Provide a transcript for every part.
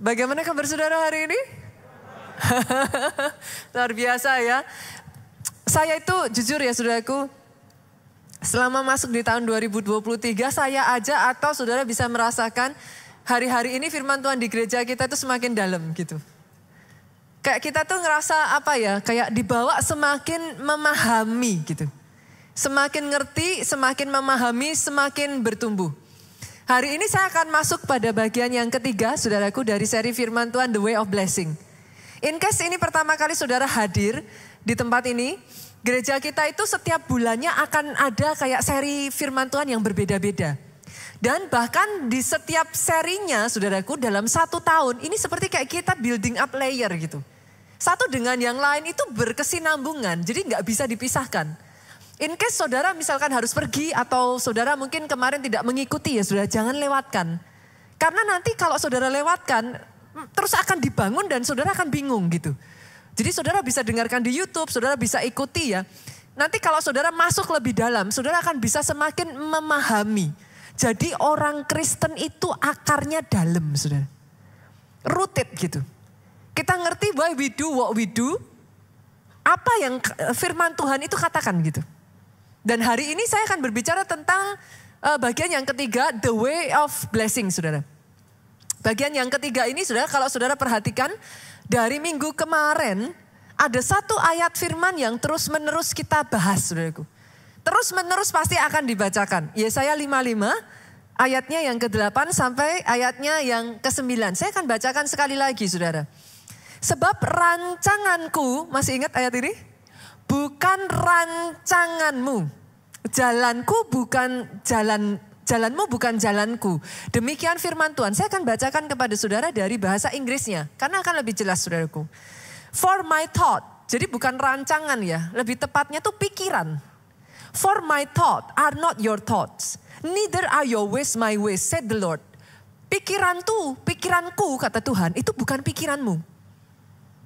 Bagaimana kabar saudara hari ini? Luar biasa ya. Saya itu jujur ya saudaraku, selama masuk di tahun 2023 saya aja atau saudara bisa merasakan hari-hari ini firman Tuhan di gereja kita itu semakin dalam gitu. Kayak kita tuh ngerasa apa ya, kayak dibawa semakin memahami gitu. Semakin ngerti, semakin memahami, semakin bertumbuh. Hari ini saya akan masuk pada bagian yang ketiga, saudaraku, dari seri firman Tuhan The Way of Blessing. In case ini pertama kali saudara hadir di tempat ini, gereja kita itu setiap bulannya akan ada kayak seri firman Tuhan yang berbeda-beda. Dan bahkan di setiap serinya, saudaraku, dalam satu tahun, ini seperti kayak kita building up layer gitu. Satu dengan yang lain itu berkesinambungan, jadi nggak bisa dipisahkan. In case saudara misalkan harus pergi atau saudara mungkin kemarin tidak mengikuti ya sudah jangan lewatkan. Karena nanti kalau saudara lewatkan terus akan dibangun dan saudara akan bingung gitu. Jadi saudara bisa dengarkan di YouTube, saudara bisa ikuti ya. Nanti kalau saudara masuk lebih dalam, saudara akan bisa semakin memahami. Jadi orang Kristen itu akarnya dalam, saudara. Rooted gitu. Kita ngerti why we do what we do. Apa yang eh, firman Tuhan itu katakan gitu. Dan hari ini saya akan berbicara tentang uh, bagian yang ketiga, the way of blessing, saudara. Bagian yang ketiga ini, saudara, kalau saudara perhatikan dari minggu kemarin ada satu ayat firman yang terus menerus kita bahas, saudaraku. Terus menerus pasti akan dibacakan. Yesaya 55 ayatnya yang ke-8 sampai ayatnya yang ke-9. Saya akan bacakan sekali lagi, saudara. Sebab rancanganku, masih ingat ayat ini? bukan rancanganmu. Jalanku bukan jalan jalanmu bukan jalanku. Demikian firman Tuhan. Saya akan bacakan kepada saudara dari bahasa Inggrisnya karena akan lebih jelas saudaraku. For my thought. Jadi bukan rancangan ya, lebih tepatnya tuh pikiran. For my thought are not your thoughts, neither are your ways my ways, said the Lord. Pikiran tuh, pikiranku kata Tuhan, itu bukan pikiranmu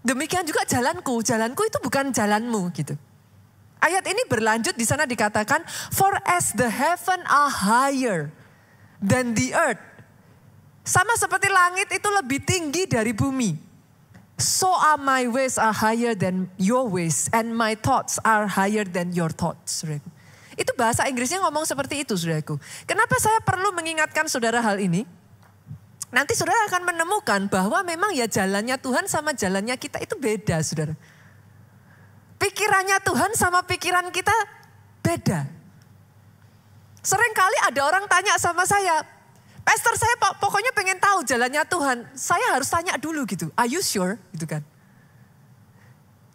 Demikian juga jalanku, jalanku itu bukan jalanmu gitu. Ayat ini berlanjut di sana dikatakan for as the heaven are higher than the earth. Sama seperti langit itu lebih tinggi dari bumi. So are my ways are higher than your ways and my thoughts are higher than your thoughts. Itu bahasa Inggrisnya ngomong seperti itu saudaraku. Kenapa saya perlu mengingatkan saudara hal ini? Nanti saudara akan menemukan bahwa memang ya jalannya Tuhan sama jalannya kita itu beda saudara. Pikirannya Tuhan sama pikiran kita beda. Seringkali ada orang tanya sama saya, Pastor saya pokoknya pengen tahu jalannya Tuhan. Saya harus tanya dulu gitu, are you sure? Gitu kan.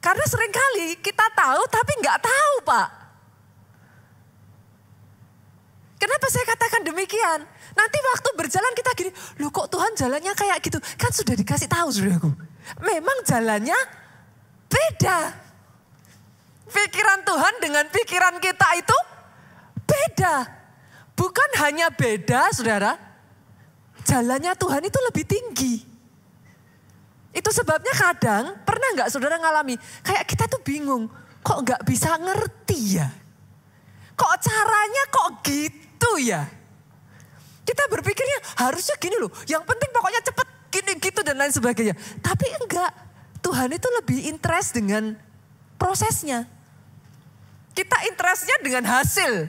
Karena seringkali kita tahu tapi nggak tahu Pak. Kenapa saya katakan demikian? Nanti waktu berjalan kita gini, lu kok Tuhan jalannya kayak gitu? Kan sudah dikasih tahu saudaraku. Memang jalannya beda. Pikiran Tuhan dengan pikiran kita itu beda. Bukan hanya beda, saudara. Jalannya Tuhan itu lebih tinggi. Itu sebabnya kadang, pernah nggak saudara ngalami, kayak kita tuh bingung, kok nggak bisa ngerti ya? Kok caranya kok gitu ya? Kita berpikirnya harusnya gini loh. Yang penting pokoknya cepat gini gitu dan lain sebagainya. Tapi enggak. Tuhan itu lebih interest dengan prosesnya. Kita interestnya dengan hasil.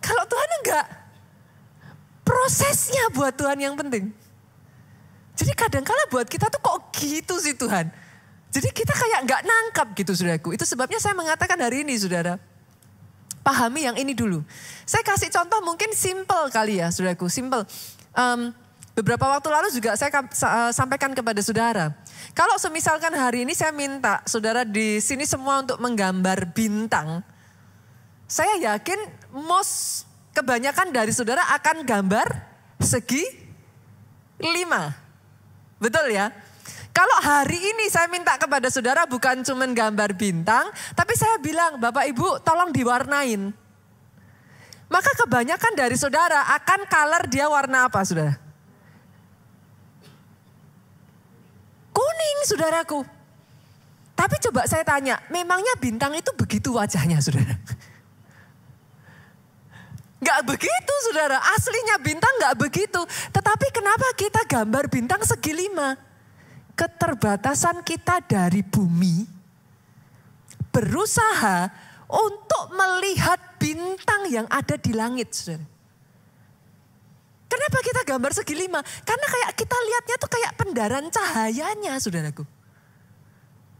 Kalau Tuhan enggak. Prosesnya buat Tuhan yang penting. Jadi kadangkala buat kita tuh kok gitu sih Tuhan. Jadi kita kayak nggak nangkap gitu saudaraku. Itu sebabnya saya mengatakan hari ini saudara pahami yang ini dulu. Saya kasih contoh mungkin simple kali ya, saudaraku, simple. Um, beberapa waktu lalu juga saya eh, sampaikan kepada saudara. Kalau semisalkan hari ini saya minta saudara di sini semua untuk menggambar bintang, saya yakin most kebanyakan dari saudara akan gambar segi lima. Betul ya? Kalau hari ini saya minta kepada saudara bukan cuma gambar bintang, tapi saya bilang Bapak Ibu tolong diwarnain. Maka kebanyakan dari saudara akan color dia warna apa saudara? Kuning saudaraku. Tapi coba saya tanya, memangnya bintang itu begitu wajahnya saudara? Gak begitu saudara, aslinya bintang gak begitu. Tetapi kenapa kita gambar bintang segi lima? keterbatasan kita dari bumi, berusaha untuk melihat bintang yang ada di langit. Kenapa kita gambar segi lima? Karena kayak kita lihatnya tuh kayak pendaran cahayanya, saudaraku.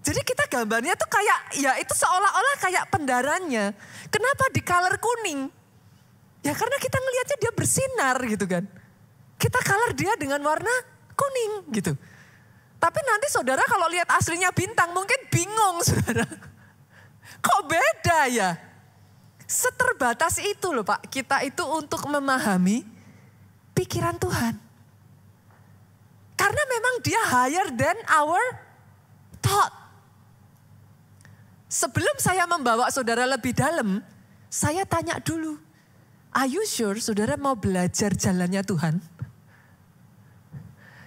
Jadi kita gambarnya tuh kayak, ya itu seolah-olah kayak pendarannya. Kenapa di color kuning? Ya karena kita ngelihatnya dia bersinar gitu kan. Kita color dia dengan warna kuning gitu. Tapi nanti saudara kalau lihat aslinya bintang mungkin bingung saudara. Kok beda ya? Seterbatas itu loh Pak, kita itu untuk memahami pikiran Tuhan. Karena memang dia higher than our thought. Sebelum saya membawa saudara lebih dalam, saya tanya dulu, are you sure saudara mau belajar jalannya Tuhan?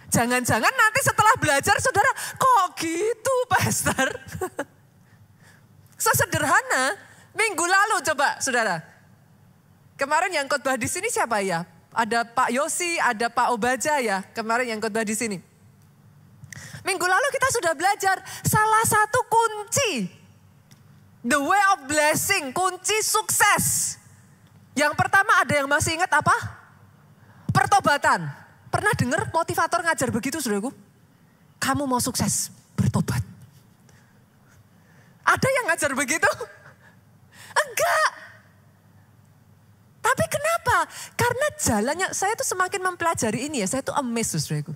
Jangan-jangan nanti setelah belajar saudara, kok gitu pastor? Sesederhana, minggu lalu coba saudara. Kemarin yang khotbah di sini siapa ya? Ada Pak Yosi, ada Pak Obaja ya kemarin yang khotbah di sini. Minggu lalu kita sudah belajar salah satu kunci. The way of blessing, kunci sukses. Yang pertama ada yang masih ingat apa? Pertobatan. Pernah dengar motivator ngajar begitu saudaraku? Kamu mau sukses, bertobat. Ada yang ngajar begitu? Enggak. Tapi kenapa? Karena jalannya, saya tuh semakin mempelajari ini ya, saya tuh amazed saudaraku.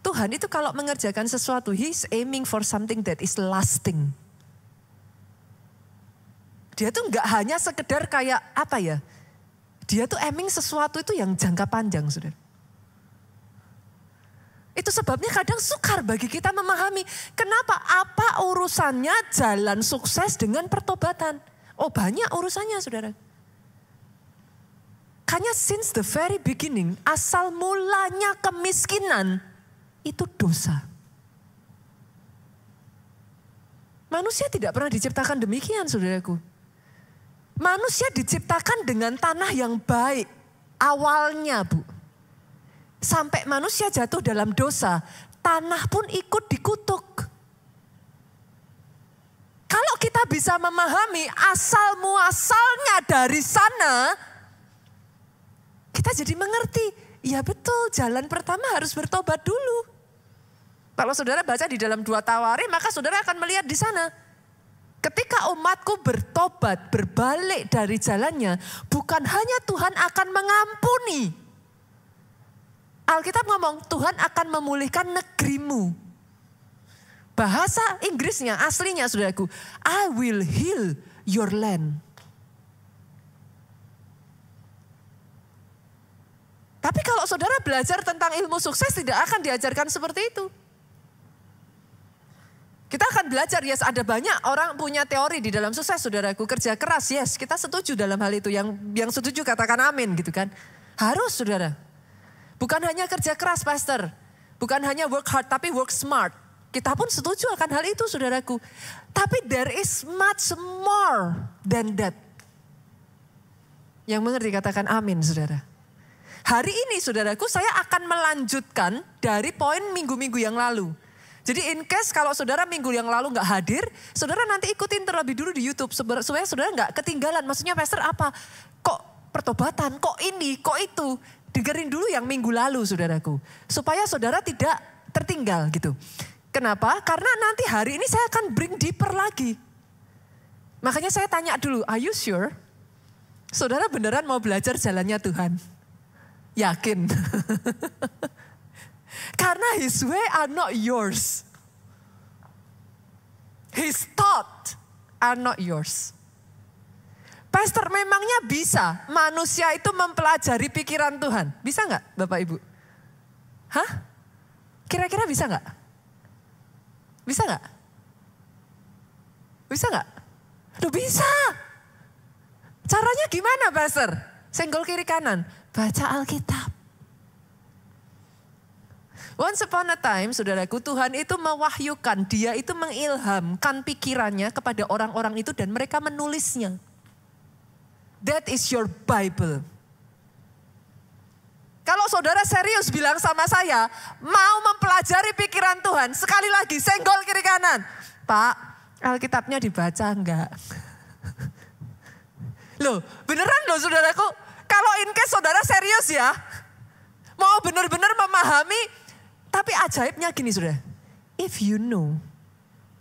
Tuhan itu kalau mengerjakan sesuatu, he's aiming for something that is lasting. Dia tuh nggak hanya sekedar kayak apa ya, dia tuh aiming sesuatu itu yang jangka panjang saudara. Itu sebabnya kadang sukar bagi kita memahami kenapa apa urusannya jalan sukses dengan pertobatan. Oh banyak urusannya saudara. Karena since the very beginning, asal mulanya kemiskinan itu dosa. Manusia tidak pernah diciptakan demikian, saudaraku. Manusia diciptakan dengan tanah yang baik. Awalnya, Bu sampai manusia jatuh dalam dosa, tanah pun ikut dikutuk. Kalau kita bisa memahami asal muasalnya dari sana, kita jadi mengerti, ya betul jalan pertama harus bertobat dulu. Kalau saudara baca di dalam dua tawari, maka saudara akan melihat di sana. Ketika umatku bertobat, berbalik dari jalannya, bukan hanya Tuhan akan mengampuni, Alkitab ngomong Tuhan akan memulihkan negerimu. Bahasa Inggrisnya aslinya saudaraku, I will heal your land. Tapi kalau saudara belajar tentang ilmu sukses tidak akan diajarkan seperti itu. Kita akan belajar, yes ada banyak orang punya teori di dalam sukses saudaraku. Kerja keras, yes kita setuju dalam hal itu. Yang yang setuju katakan amin gitu kan. Harus saudara. Bukan hanya kerja keras, Pastor. Bukan hanya work hard, tapi work smart. Kita pun setuju akan hal itu, saudaraku. Tapi there is much more than that. Yang mengerti katakan amin, saudara. Hari ini, saudaraku, saya akan melanjutkan dari poin minggu-minggu yang lalu. Jadi in case kalau saudara minggu yang lalu nggak hadir, saudara nanti ikutin terlebih dulu di YouTube supaya saudara nggak ketinggalan. Maksudnya pastor apa? Kok pertobatan? Kok ini? Kok itu? dengerin dulu yang minggu lalu saudaraku. Supaya saudara tidak tertinggal gitu. Kenapa? Karena nanti hari ini saya akan bring deeper lagi. Makanya saya tanya dulu, are you sure? Saudara beneran mau belajar jalannya Tuhan? Yakin? Karena his way are not yours. His thought are not yours. Pastor memangnya bisa manusia itu mempelajari pikiran Tuhan. Bisa nggak Bapak Ibu? Hah? Kira-kira bisa nggak? Bisa nggak? Bisa nggak? Aduh bisa. Caranya gimana Pastor? Senggol kiri kanan. Baca Alkitab. Once upon a time, saudaraku, Tuhan itu mewahyukan, dia itu mengilhamkan pikirannya kepada orang-orang itu dan mereka menulisnya. That is your Bible. Kalau saudara serius bilang sama saya, mau mempelajari pikiran Tuhan, sekali lagi senggol kiri kanan. Pak, Alkitabnya dibaca enggak? Loh, beneran loh saudaraku. Kalau in case saudara serius ya, mau bener-bener memahami, tapi ajaibnya gini saudara. If you know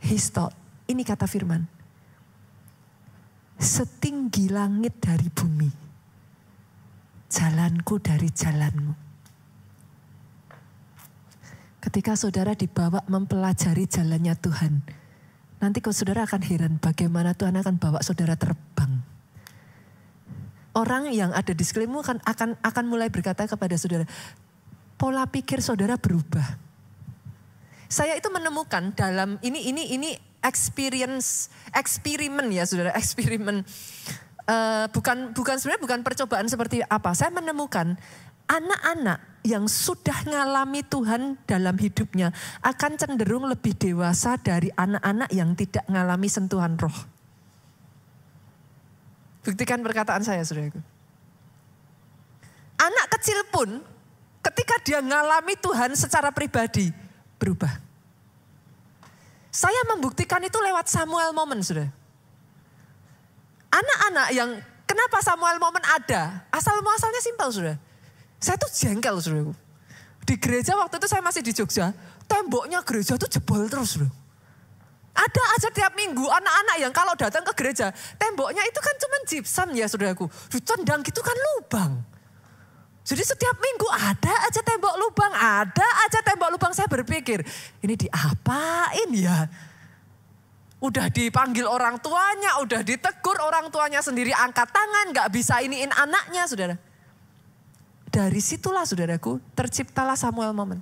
his thought, ini kata firman setinggi langit dari bumi. Jalanku dari jalanmu. Ketika saudara dibawa mempelajari jalannya Tuhan, nanti kau saudara akan heran bagaimana Tuhan akan bawa saudara terbang. Orang yang ada di sekelilingmu akan, akan, akan mulai berkata kepada saudara, pola pikir saudara berubah. Saya itu menemukan dalam ini ini ini experience, eksperimen ya saudara, eksperimen. Uh, bukan bukan sebenarnya bukan percobaan seperti apa. Saya menemukan anak-anak yang sudah mengalami Tuhan dalam hidupnya akan cenderung lebih dewasa dari anak-anak yang tidak mengalami sentuhan roh. Buktikan perkataan saya, saudaraku. Anak kecil pun ketika dia mengalami Tuhan secara pribadi berubah. Saya membuktikan itu lewat Samuel Moment, sudah. Anak-anak yang kenapa Samuel Moment ada? Asal muasalnya simpel, sudah. Saya tuh jengkel, sudah. Di gereja waktu itu saya masih di Jogja, temboknya gereja tuh jebol terus, sudah. Ada aja tiap minggu anak-anak yang kalau datang ke gereja, temboknya itu kan cuma gypsum ya saudaraku. Ditendang gitu kan lubang. Jadi setiap minggu ada aja tembok lubang, ada aja tembok lubang. Saya berpikir, ini diapain ya? Udah dipanggil orang tuanya, udah ditegur orang tuanya sendiri angkat tangan, gak bisa iniin anaknya saudara. Dari situlah saudaraku terciptalah Samuel Moment.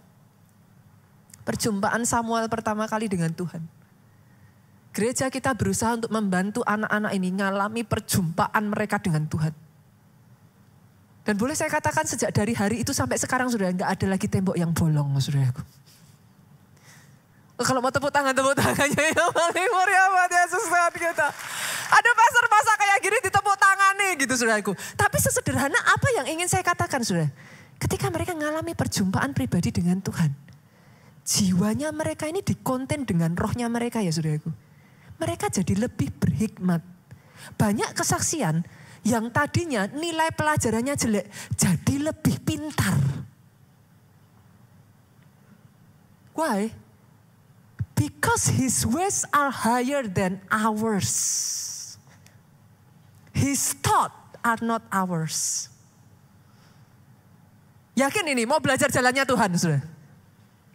Perjumpaan Samuel pertama kali dengan Tuhan. Gereja kita berusaha untuk membantu anak-anak ini ngalami perjumpaan mereka dengan Tuhan dan boleh saya katakan sejak dari hari itu sampai sekarang sudah nggak ada lagi tembok yang bolong saudaraku. Oh, kalau mau tepuk tangan, tepuk tangannya ya. paling meriah buat Yesus Tuhan kita. Ada pasar-pasar kayak gini ditepuk tangan nih gitu saudaraku. Tapi sesederhana apa yang ingin saya katakan sudah? Ketika mereka mengalami perjumpaan pribadi dengan Tuhan. Jiwanya mereka ini dikonten dengan rohnya mereka ya saudaraku. Mereka jadi lebih berhikmat. Banyak kesaksian yang tadinya nilai pelajarannya jelek jadi lebih pintar. Why? Because his ways are higher than ours. His thought are not ours. Yakin ini mau belajar jalannya Tuhan, sudah.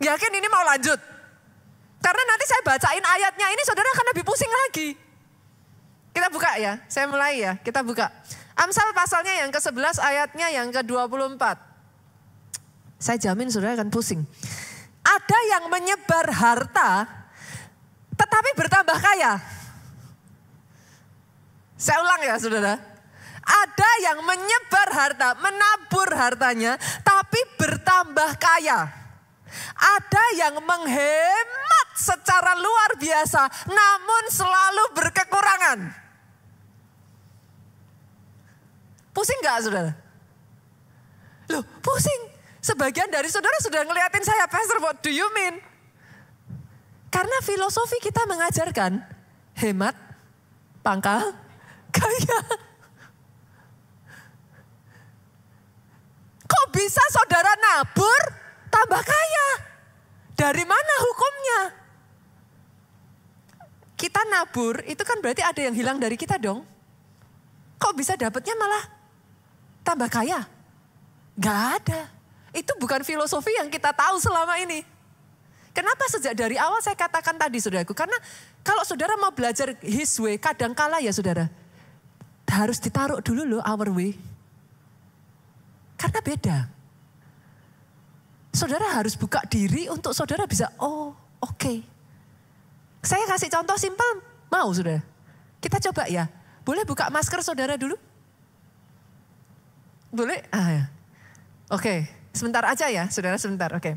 Yakin ini mau lanjut? Karena nanti saya bacain ayatnya ini saudara akan lebih pusing lagi. Kita buka ya, saya mulai ya, kita buka. Amsal pasalnya yang ke-11 ayatnya yang ke-24. Saya jamin saudara akan pusing. Ada yang menyebar harta tetapi bertambah kaya. Saya ulang ya saudara. Ada yang menyebar harta, menabur hartanya tapi bertambah kaya. Ada yang menghemat secara luar biasa namun selalu berkekurangan. Pusing nggak saudara? Loh pusing. Sebagian dari saudara sudah ngeliatin saya, Pastor, what do you mean? Karena filosofi kita mengajarkan hemat, pangkal, kaya. Kok bisa saudara nabur tambah kaya? Dari mana hukumnya? Kita nabur itu kan berarti ada yang hilang dari kita dong. Kok bisa dapatnya malah tambah kaya? Gak ada. Itu bukan filosofi yang kita tahu selama ini. Kenapa sejak dari awal saya katakan tadi saudaraku? Karena kalau saudara mau belajar his way, kadang kadangkala ya saudara, harus ditaruh dulu loh our way. Karena beda. Saudara harus buka diri untuk saudara bisa, oh oke. Okay. Saya kasih contoh simpel, mau saudara? Kita coba ya. Boleh buka masker saudara dulu? boleh? Ah, ya. Oke, okay. sebentar aja ya, saudara sebentar. Oke.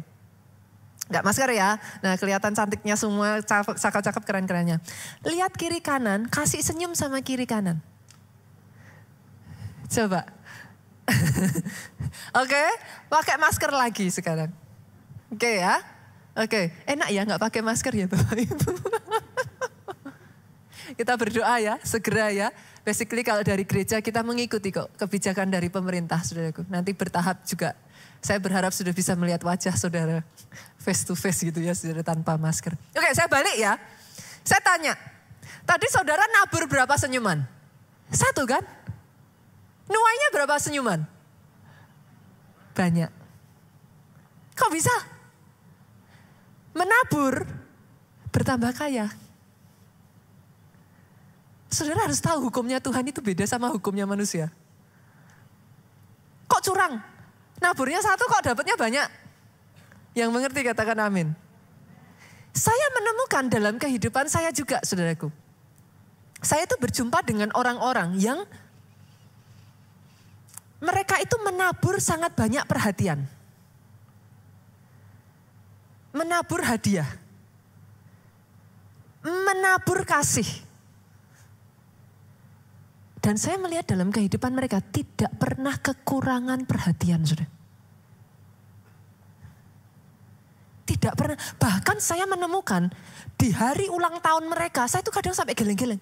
Okay. masker ya. Nah kelihatan cantiknya semua, cakep-cakep keren-kerennya. Lihat kiri kanan, kasih senyum sama kiri kanan. Coba. Oke, okay. pakai masker lagi sekarang. Oke okay, ya. Oke, okay. enak ya nggak pakai masker ya Bapak Ibu. Kita berdoa ya, segera ya basically kalau dari gereja kita mengikuti kok kebijakan dari pemerintah saudaraku. Nanti bertahap juga. Saya berharap sudah bisa melihat wajah saudara face to face gitu ya saudara tanpa masker. Oke saya balik ya. Saya tanya, tadi saudara nabur berapa senyuman? Satu kan? Nuainya berapa senyuman? Banyak. Kok bisa? Menabur bertambah kaya. Saudara harus tahu hukumnya Tuhan itu beda sama hukumnya manusia. Kok curang? Naburnya satu kok dapatnya banyak? Yang mengerti katakan amin. Saya menemukan dalam kehidupan saya juga saudaraku. Saya itu berjumpa dengan orang-orang yang mereka itu menabur sangat banyak perhatian. Menabur hadiah. Menabur kasih dan saya melihat dalam kehidupan mereka tidak pernah kekurangan perhatian, sudah. Tidak pernah. Bahkan saya menemukan di hari ulang tahun mereka, saya itu kadang sampai geleng-geleng.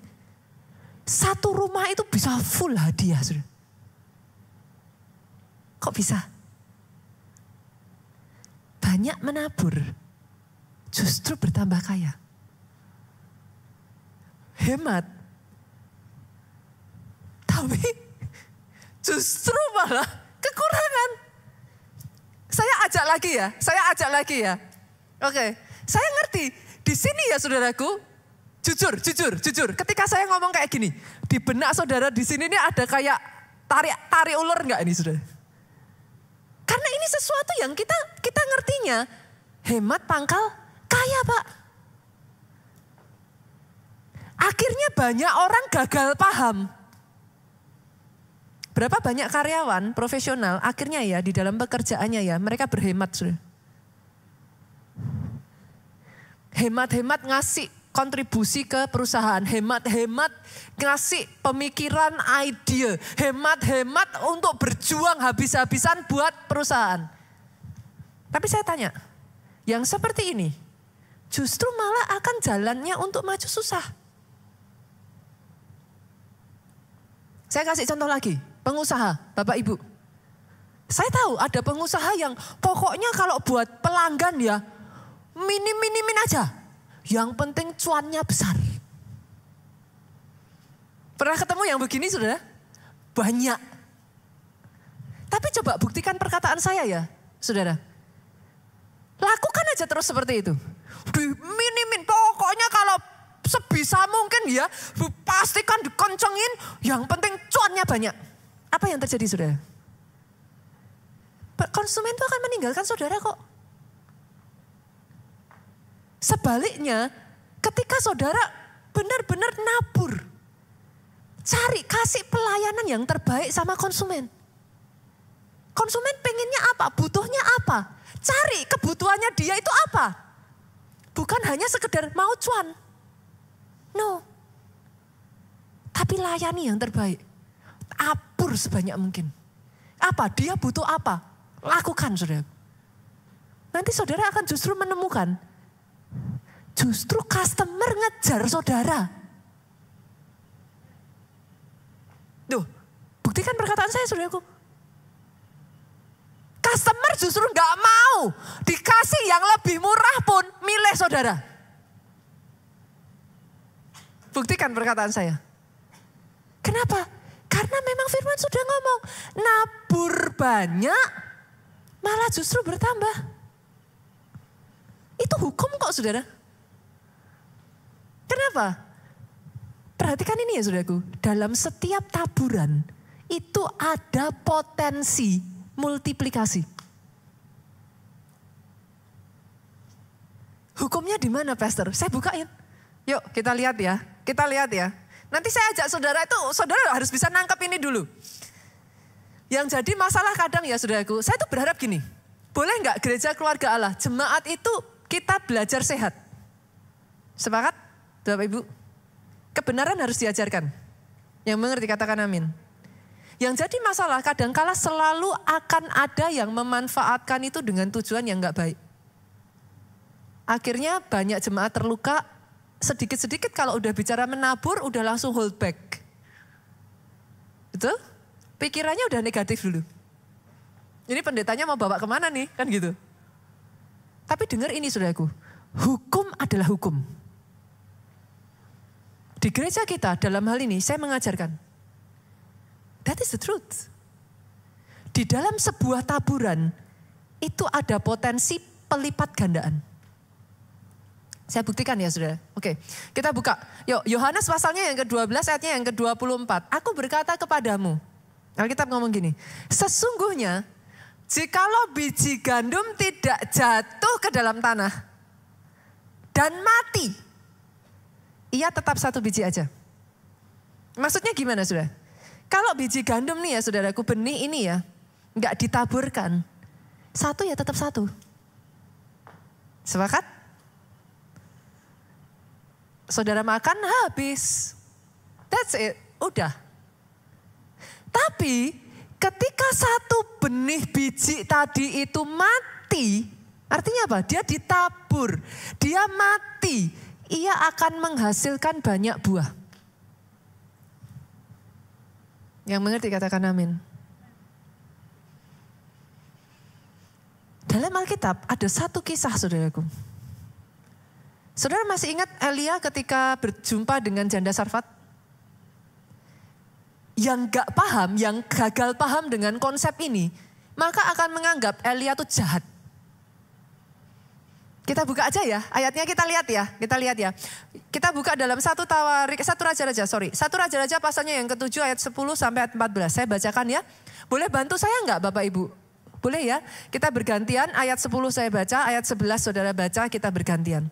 Satu rumah itu bisa full hadiah, sudah. Kok bisa? Banyak menabur, justru bertambah kaya. Hemat, tapi justru malah kekurangan. Saya ajak lagi ya, saya ajak lagi ya. Oke, saya ngerti. Di sini ya saudaraku, jujur, jujur, jujur. Ketika saya ngomong kayak gini, di benak saudara di sini ini ada kayak tarik tarik ulur nggak ini saudara? Karena ini sesuatu yang kita kita ngertinya hemat pangkal kaya pak. Akhirnya banyak orang gagal paham. Berapa banyak karyawan profesional akhirnya ya di dalam pekerjaannya ya mereka berhemat Hemat-hemat ngasih kontribusi ke perusahaan, hemat-hemat ngasih pemikiran ide, hemat-hemat untuk berjuang habis-habisan buat perusahaan. Tapi saya tanya, yang seperti ini justru malah akan jalannya untuk maju susah. Saya kasih contoh lagi. Pengusaha, Bapak Ibu. Saya tahu ada pengusaha yang pokoknya kalau buat pelanggan ya minim-minimin aja. Yang penting cuannya besar. Pernah ketemu yang begini sudah? Banyak. Tapi coba buktikan perkataan saya ya, saudara. Lakukan aja terus seperti itu. minimin pokoknya kalau sebisa mungkin ya, pastikan dikencengin, yang penting cuannya banyak. Apa yang terjadi saudara? Konsumen itu akan meninggalkan saudara kok. Sebaliknya, ketika saudara benar-benar nabur, cari kasih pelayanan yang terbaik sama konsumen. Konsumen pengennya apa? Butuhnya apa? Cari kebutuhannya dia itu apa? Bukan hanya sekedar mau cuan. No. Tapi layani yang terbaik tabur sebanyak mungkin. Apa? Dia butuh apa? Lakukan saudara. Nanti saudara akan justru menemukan. Justru customer ngejar saudara. Duh, buktikan perkataan saya saudaraku. Customer justru nggak mau dikasih yang lebih murah pun milih saudara. Buktikan perkataan saya. Kenapa? Karena memang firman sudah ngomong, nabur banyak malah justru bertambah. Itu hukum kok saudara. Kenapa? Perhatikan ini ya saudaraku, dalam setiap taburan itu ada potensi multiplikasi. Hukumnya di mana, Pastor? Saya bukain. Yuk, kita lihat ya. Kita lihat ya. Nanti saya ajak saudara itu, saudara harus bisa nangkap ini dulu. Yang jadi masalah kadang ya saudaraku, saya tuh berharap gini, boleh nggak gereja keluarga Allah, jemaat itu kita belajar sehat. Sepakat, Bapak Ibu? Kebenaran harus diajarkan. Yang mengerti katakan amin. Yang jadi masalah kadang kala selalu akan ada yang memanfaatkan itu dengan tujuan yang nggak baik. Akhirnya banyak jemaat terluka, sedikit-sedikit kalau udah bicara menabur udah langsung hold back. Itu pikirannya udah negatif dulu. Ini pendetanya mau bawa kemana nih kan gitu. Tapi dengar ini saudaraku, hukum adalah hukum. Di gereja kita dalam hal ini saya mengajarkan. That is the truth. Di dalam sebuah taburan itu ada potensi pelipat gandaan. Saya buktikan ya saudara. Oke, kita buka. Yuk, Yohanes pasalnya yang ke-12 ayatnya yang ke-24. Aku berkata kepadamu. Alkitab ngomong gini. Sesungguhnya jikalau biji gandum tidak jatuh ke dalam tanah dan mati. Ia tetap satu biji aja. Maksudnya gimana saudara? Kalau biji gandum nih ya saudaraku benih ini ya. Nggak ditaburkan. Satu ya tetap satu. Sepakat? Saudara makan habis. That's it, udah. Tapi ketika satu benih biji tadi itu mati, artinya apa? Dia ditabur, dia mati, ia akan menghasilkan banyak buah. Yang mengerti katakan amin. Dalam Alkitab ada satu kisah saudaraku. Saudara masih ingat Elia ketika berjumpa dengan janda Sarfat? Yang gak paham, yang gagal paham dengan konsep ini, maka akan menganggap Elia itu jahat. Kita buka aja ya, ayatnya kita lihat ya, kita lihat ya. Kita buka dalam satu tawarik, satu raja-raja, sorry. Satu raja-raja pasalnya yang ketujuh ayat 10 sampai ayat 14, saya bacakan ya. Boleh bantu saya enggak Bapak Ibu? Boleh ya? Kita bergantian, ayat 10 saya baca, ayat 11 saudara baca, kita bergantian.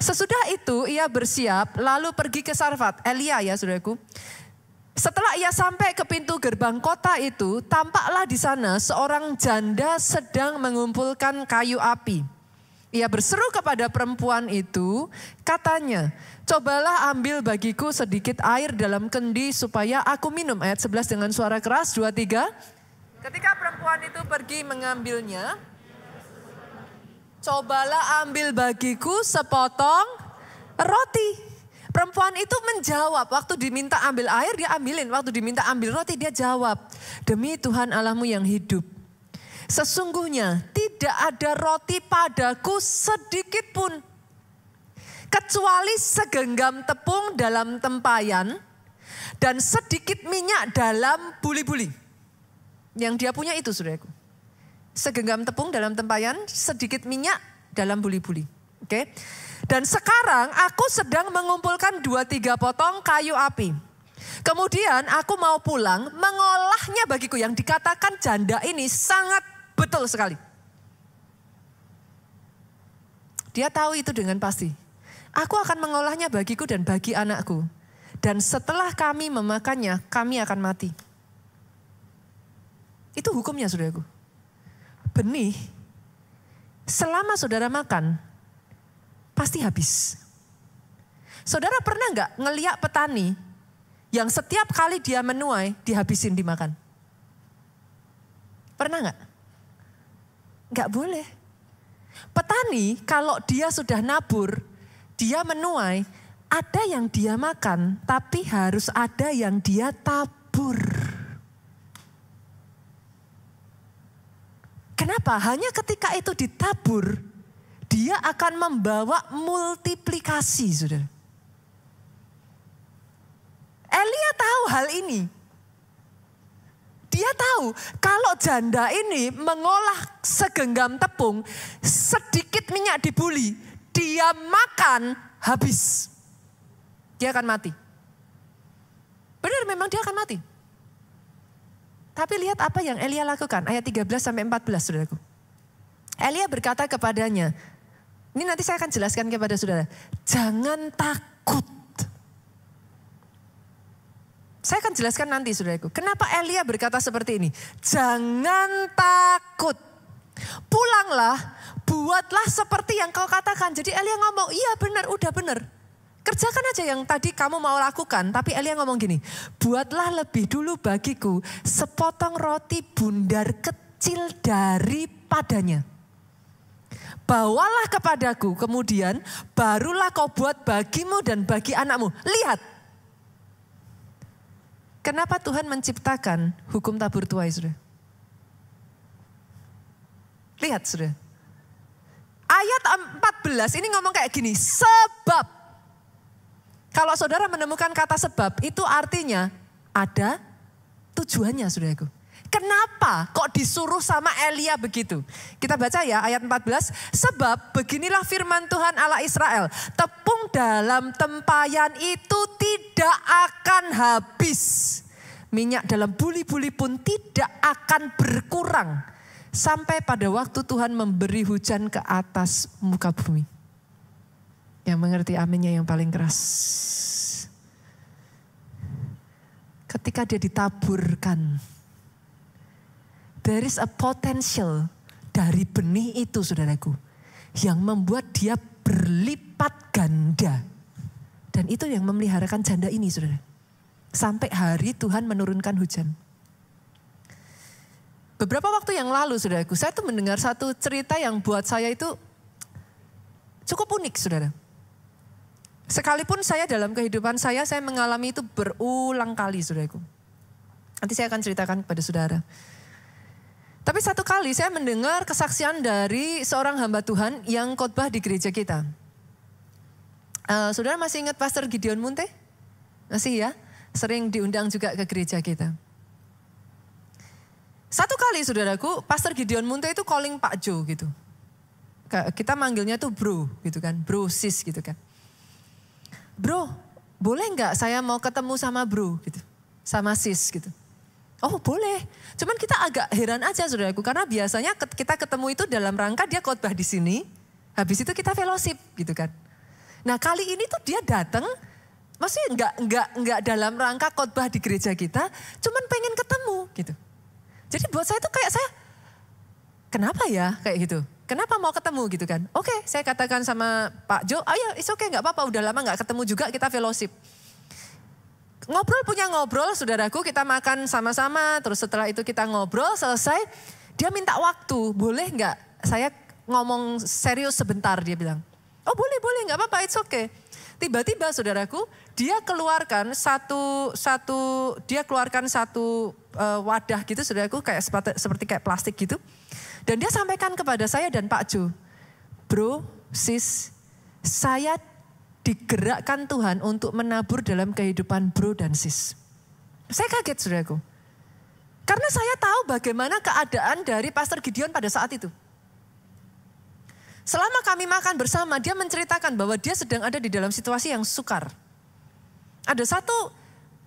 Sesudah itu ia bersiap, lalu pergi ke Sarfat, Elia ya saudaraku. Setelah ia sampai ke pintu gerbang kota itu, tampaklah di sana seorang janda sedang mengumpulkan kayu api. Ia berseru kepada perempuan itu, katanya, cobalah ambil bagiku sedikit air dalam kendi supaya aku minum. Ayat 11 dengan suara keras, 23. Ketika perempuan itu pergi mengambilnya, cobalah ambil bagiku sepotong roti. Perempuan itu menjawab, waktu diminta ambil air dia ambilin, waktu diminta ambil roti dia jawab, demi Tuhan Allahmu yang hidup. Sesungguhnya tidak ada roti padaku sedikit pun, kecuali segenggam tepung dalam tempayan dan sedikit minyak dalam buli-buli. Yang dia punya itu saudaraku. Segenggam tepung dalam tempayan, sedikit minyak dalam buli-buli. Oke. Okay? Dan sekarang aku sedang mengumpulkan dua tiga potong kayu api. Kemudian aku mau pulang mengolahnya bagiku yang dikatakan janda ini sangat betul sekali. Dia tahu itu dengan pasti. Aku akan mengolahnya bagiku dan bagi anakku. Dan setelah kami memakannya, kami akan mati. Itu hukumnya saudaraku. Benih, selama saudara makan, pasti habis. Saudara pernah nggak ngeliat petani yang setiap kali dia menuai dihabisin dimakan? Pernah nggak? Nggak boleh. Petani kalau dia sudah nabur, dia menuai, ada yang dia makan, tapi harus ada yang dia tabur. Kenapa? Hanya ketika itu ditabur, dia akan membawa multiplikasi, saudara. Elia tahu hal ini. Dia tahu kalau janda ini mengolah segenggam tepung, sedikit minyak dibuli, dia makan habis. Dia akan mati. Benar memang dia akan mati. Tapi lihat apa yang Elia lakukan, ayat 13 sampai 14 saudaraku. Elia berkata kepadanya, ini nanti saya akan jelaskan kepada saudara, jangan takut. Saya akan jelaskan nanti saudaraku, kenapa Elia berkata seperti ini, jangan takut. Pulanglah, buatlah seperti yang kau katakan. Jadi Elia ngomong, iya benar, udah benar kerjakan aja yang tadi kamu mau lakukan. Tapi Elia ngomong gini, buatlah lebih dulu bagiku sepotong roti bundar kecil daripadanya. Bawalah kepadaku, kemudian barulah kau buat bagimu dan bagi anakmu. Lihat, kenapa Tuhan menciptakan hukum tabur tuai, sudah? Lihat, sudah. Ayat 14 ini ngomong kayak gini, sebab kalau saudara menemukan kata sebab, itu artinya ada tujuannya saudaraku. Kenapa kok disuruh sama Elia begitu? Kita baca ya ayat 14. Sebab beginilah firman Tuhan Allah Israel. Tepung dalam tempayan itu tidak akan habis. Minyak dalam buli-buli pun tidak akan berkurang. Sampai pada waktu Tuhan memberi hujan ke atas muka bumi. Yang mengerti aminnya yang paling keras. Ketika dia ditaburkan. There is a potential dari benih itu saudaraku. Yang membuat dia berlipat ganda. Dan itu yang memeliharakan janda ini saudara. Sampai hari Tuhan menurunkan hujan. Beberapa waktu yang lalu saudaraku, saya tuh mendengar satu cerita yang buat saya itu cukup unik saudara. Sekalipun saya dalam kehidupan saya, saya mengalami itu berulang kali, saudaraku. Nanti saya akan ceritakan kepada saudara. Tapi satu kali saya mendengar kesaksian dari seorang hamba Tuhan yang khotbah di gereja kita. Uh, saudara masih ingat Pastor Gideon Munte? Masih ya? Sering diundang juga ke gereja kita. Satu kali saudaraku, Pastor Gideon Munte itu calling Pak Jo gitu. Kita manggilnya tuh bro gitu kan, bro sis gitu kan bro boleh nggak saya mau ketemu sama bro gitu, sama sis gitu. Oh boleh, cuman kita agak heran aja saudaraku karena biasanya kita ketemu itu dalam rangka dia khotbah di sini, habis itu kita fellowship gitu kan. Nah kali ini tuh dia datang, maksudnya nggak nggak nggak dalam rangka khotbah di gereja kita, cuman pengen ketemu gitu. Jadi buat saya tuh kayak saya kenapa ya kayak gitu. Kenapa mau ketemu gitu kan? Oke, okay, saya katakan sama Pak Jo, ayo oh, it's okay nggak apa-apa, udah lama nggak ketemu juga kita fellowship. Ngobrol punya ngobrol, saudaraku kita makan sama-sama, terus setelah itu kita ngobrol selesai, dia minta waktu, boleh nggak? Saya ngomong serius sebentar dia bilang. Oh boleh boleh nggak apa-apa, it's okay. Tiba-tiba saudaraku dia keluarkan satu satu dia keluarkan satu uh, wadah gitu saudaraku kayak seperti, seperti kayak plastik gitu. Dan dia sampaikan kepada saya dan Pak Jo, bro, sis, saya digerakkan Tuhan untuk menabur dalam kehidupan bro dan sis. Saya kaget saudaraku. Karena saya tahu bagaimana keadaan dari Pastor Gideon pada saat itu. Selama kami makan bersama, dia menceritakan bahwa dia sedang ada di dalam situasi yang sukar. Ada satu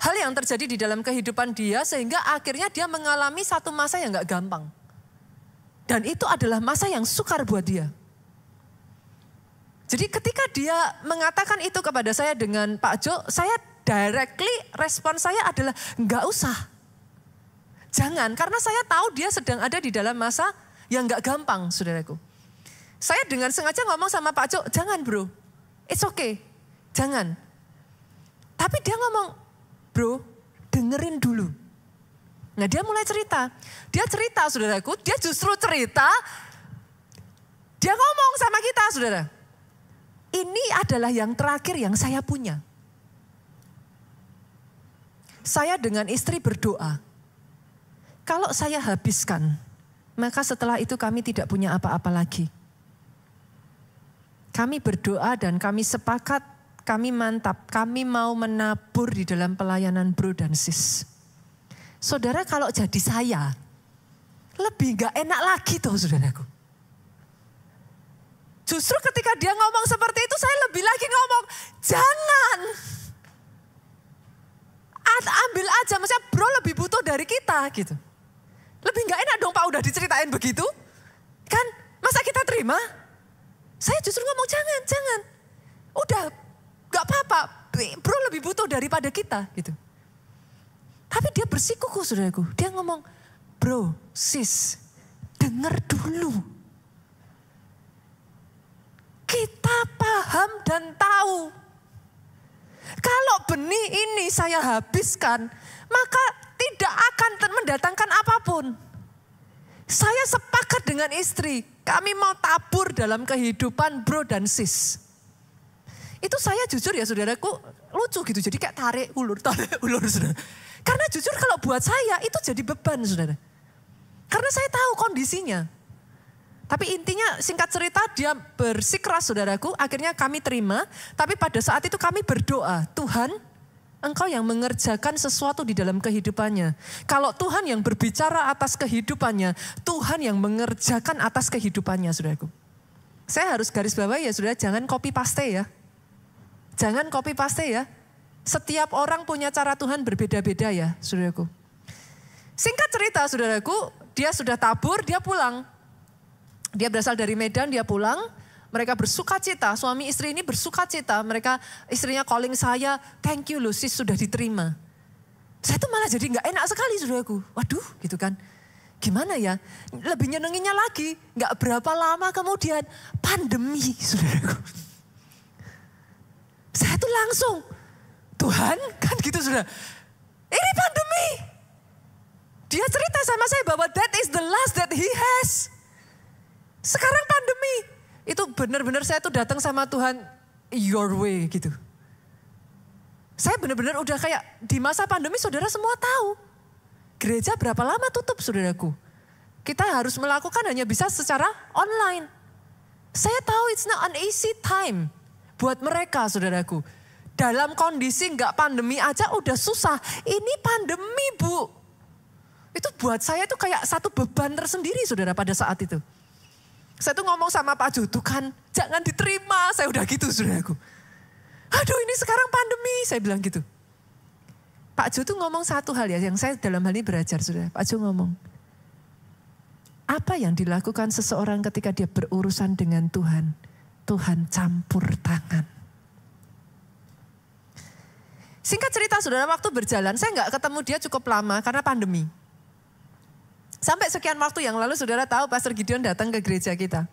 hal yang terjadi di dalam kehidupan dia sehingga akhirnya dia mengalami satu masa yang gak gampang. Dan itu adalah masa yang sukar buat dia. Jadi ketika dia mengatakan itu kepada saya dengan Pak Jo, saya directly respon saya adalah nggak usah. Jangan, karena saya tahu dia sedang ada di dalam masa yang nggak gampang, saudaraku. Saya dengan sengaja ngomong sama Pak Jo, jangan bro, it's okay, jangan. Tapi dia ngomong, bro, dengerin dulu. Nah dia mulai cerita. Dia cerita saudaraku, dia justru cerita. Dia ngomong sama kita saudara. Ini adalah yang terakhir yang saya punya. Saya dengan istri berdoa. Kalau saya habiskan, maka setelah itu kami tidak punya apa-apa lagi. Kami berdoa dan kami sepakat, kami mantap, kami mau menabur di dalam pelayanan bro dan sis Saudara kalau jadi saya, lebih gak enak lagi tuh saudaraku. Justru ketika dia ngomong seperti itu, saya lebih lagi ngomong, jangan. At, ambil aja, maksudnya bro lebih butuh dari kita gitu. Lebih gak enak dong Pak udah diceritain begitu. Kan, masa kita terima? Saya justru ngomong jangan, jangan. Udah, gak apa-apa, bro lebih butuh daripada kita gitu. Tapi dia bersikuku saudaraku. Dia ngomong, bro, sis, dengar dulu. Kita paham dan tahu. Kalau benih ini saya habiskan, maka tidak akan mendatangkan apapun. Saya sepakat dengan istri, kami mau tabur dalam kehidupan bro dan sis. Itu saya jujur ya saudaraku, lucu gitu. Jadi kayak tarik ulur, tarik ulur saudara. Karena jujur kalau buat saya itu jadi beban saudara. Karena saya tahu kondisinya. Tapi intinya singkat cerita dia bersikeras saudaraku. Akhirnya kami terima. Tapi pada saat itu kami berdoa. Tuhan engkau yang mengerjakan sesuatu di dalam kehidupannya. Kalau Tuhan yang berbicara atas kehidupannya, Tuhan yang mengerjakan atas kehidupannya, saudaraku. Saya harus garis bawah ya, saudara, jangan copy paste ya. Jangan copy paste ya. Setiap orang punya cara Tuhan berbeda-beda ya, saudaraku. Singkat cerita, saudaraku, dia sudah tabur, dia pulang. Dia berasal dari Medan, dia pulang. Mereka bersuka cita, suami istri ini bersuka cita. Mereka, istrinya calling saya, thank you Lucy sudah diterima. Saya tuh malah jadi nggak enak sekali, saudaraku. Waduh, gitu kan gimana ya? Lebih nyenenginnya lagi, nggak berapa lama kemudian pandemi, saudaraku. Saya tuh langsung Tuhan kan gitu sudah. Ini pandemi. Dia cerita sama saya bahwa that is the last that he has. Sekarang pandemi. Itu benar-benar saya tuh datang sama Tuhan your way gitu. Saya benar-benar udah kayak di masa pandemi saudara semua tahu. Gereja berapa lama tutup saudaraku? Kita harus melakukan hanya bisa secara online. Saya tahu it's not an easy time buat mereka saudaraku. Dalam kondisi nggak pandemi aja udah susah. Ini pandemi bu. Itu buat saya itu kayak satu beban tersendiri saudara pada saat itu. Saya tuh ngomong sama Pak Jutu kan jangan diterima. Saya udah gitu aku Aduh ini sekarang pandemi, saya bilang gitu. Pak Jutu ngomong satu hal ya, yang saya dalam hal ini belajar sudah. Pak Jutu ngomong, apa yang dilakukan seseorang ketika dia berurusan dengan Tuhan? Tuhan campur tangan. Singkat cerita saudara waktu berjalan saya nggak ketemu dia cukup lama karena pandemi. Sampai sekian waktu yang lalu saudara tahu Pastor Gideon datang ke gereja kita.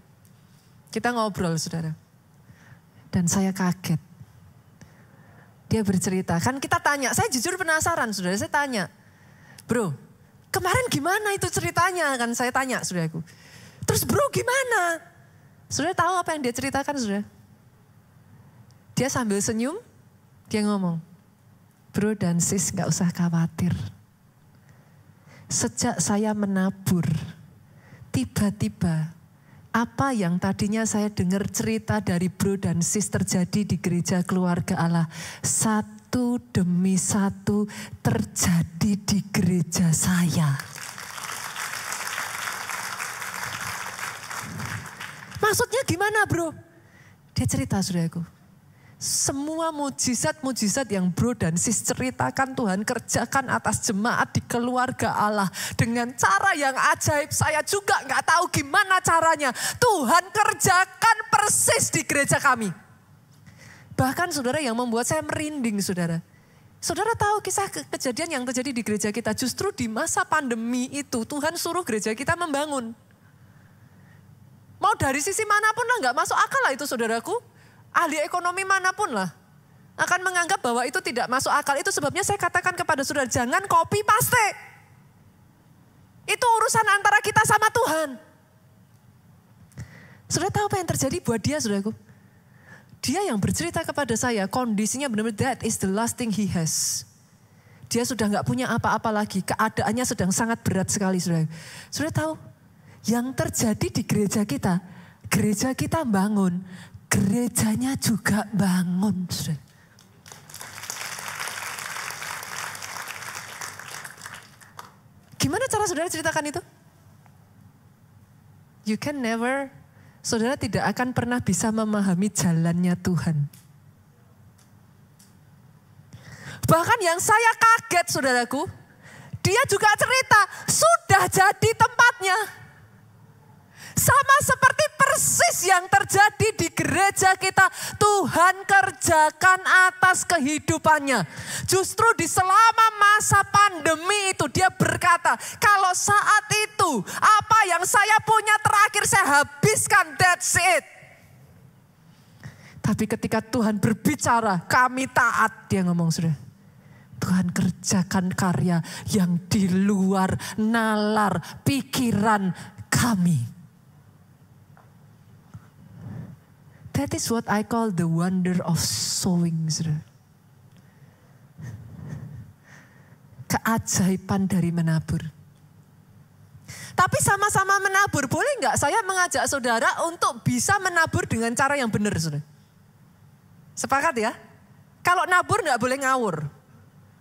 Kita ngobrol saudara. Dan saya kaget. Dia bercerita, kan kita tanya, saya jujur penasaran saudara, saya tanya. Bro, kemarin gimana itu ceritanya kan saya tanya saudaraku. Terus bro gimana? Saudara tahu apa yang dia ceritakan saudara? Dia sambil senyum, dia ngomong, Bro dan sis nggak usah khawatir. Sejak saya menabur, tiba-tiba apa yang tadinya saya dengar cerita dari bro dan sis terjadi di gereja keluarga Allah. Satu demi satu terjadi di gereja saya. Maksudnya gimana bro? Dia cerita sudah aku semua mujizat-mujizat yang bro dan sis ceritakan Tuhan kerjakan atas jemaat di keluarga Allah dengan cara yang ajaib. Saya juga nggak tahu gimana caranya. Tuhan kerjakan persis di gereja kami. Bahkan saudara yang membuat saya merinding saudara. Saudara tahu kisah ke kejadian yang terjadi di gereja kita justru di masa pandemi itu Tuhan suruh gereja kita membangun. Mau dari sisi manapun lah nggak masuk akal lah itu saudaraku ahli ekonomi manapun lah akan menganggap bahwa itu tidak masuk akal. Itu sebabnya saya katakan kepada saudara, jangan copy paste. Itu urusan antara kita sama Tuhan. Saudara tahu apa yang terjadi buat dia, saudaraku? Dia yang bercerita kepada saya, kondisinya benar-benar that is the last thing he has. Dia sudah nggak punya apa-apa lagi, keadaannya sedang sangat berat sekali, saudara. Saudara tahu, yang terjadi di gereja kita, gereja kita bangun gerejanya juga bangun. Saudara. Gimana cara saudara ceritakan itu? You can never, saudara tidak akan pernah bisa memahami jalannya Tuhan. Bahkan yang saya kaget saudaraku, dia juga cerita, sudah jadi tempatnya. Sama seperti persis yang terjadi di gereja kita. Tuhan kerjakan atas kehidupannya. Justru di selama masa pandemi itu dia berkata, kalau saat itu apa yang saya punya terakhir saya habiskan, that's it. Tapi ketika Tuhan berbicara, kami taat, dia ngomong sudah. Tuhan kerjakan karya yang di luar nalar pikiran kami. That is what I call the wonder of sowing, Keajaiban dari menabur. Tapi sama-sama menabur, boleh nggak saya mengajak saudara untuk bisa menabur dengan cara yang benar, saudara? Sepakat ya? Kalau nabur nggak boleh ngawur.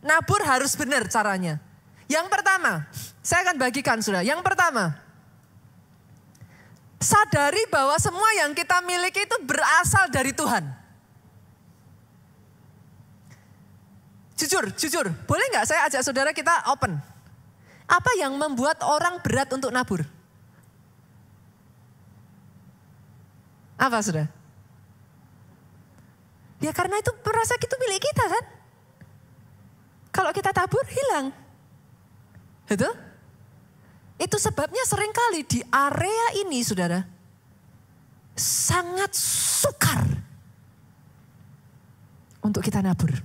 Nabur harus benar caranya. Yang pertama, saya akan bagikan sudah. Yang pertama, sadari bahwa semua yang kita miliki itu berasal dari Tuhan. Jujur, jujur, boleh nggak saya ajak saudara kita open? Apa yang membuat orang berat untuk nabur? Apa sudah? Ya karena itu merasa itu milik kita kan? Kalau kita tabur hilang. Betul? Itu sebabnya seringkali di area ini saudara sangat sukar untuk kita nabur.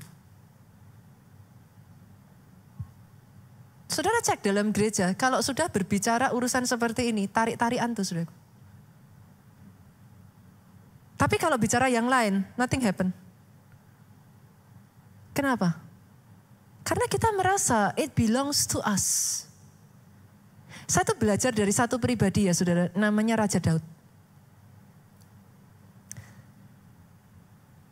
Saudara cek dalam gereja, kalau sudah berbicara urusan seperti ini, tarik-tarian tuh saudara. Tapi kalau bicara yang lain, nothing happen. Kenapa? Karena kita merasa it belongs to us satu belajar dari satu pribadi ya saudara, namanya Raja Daud.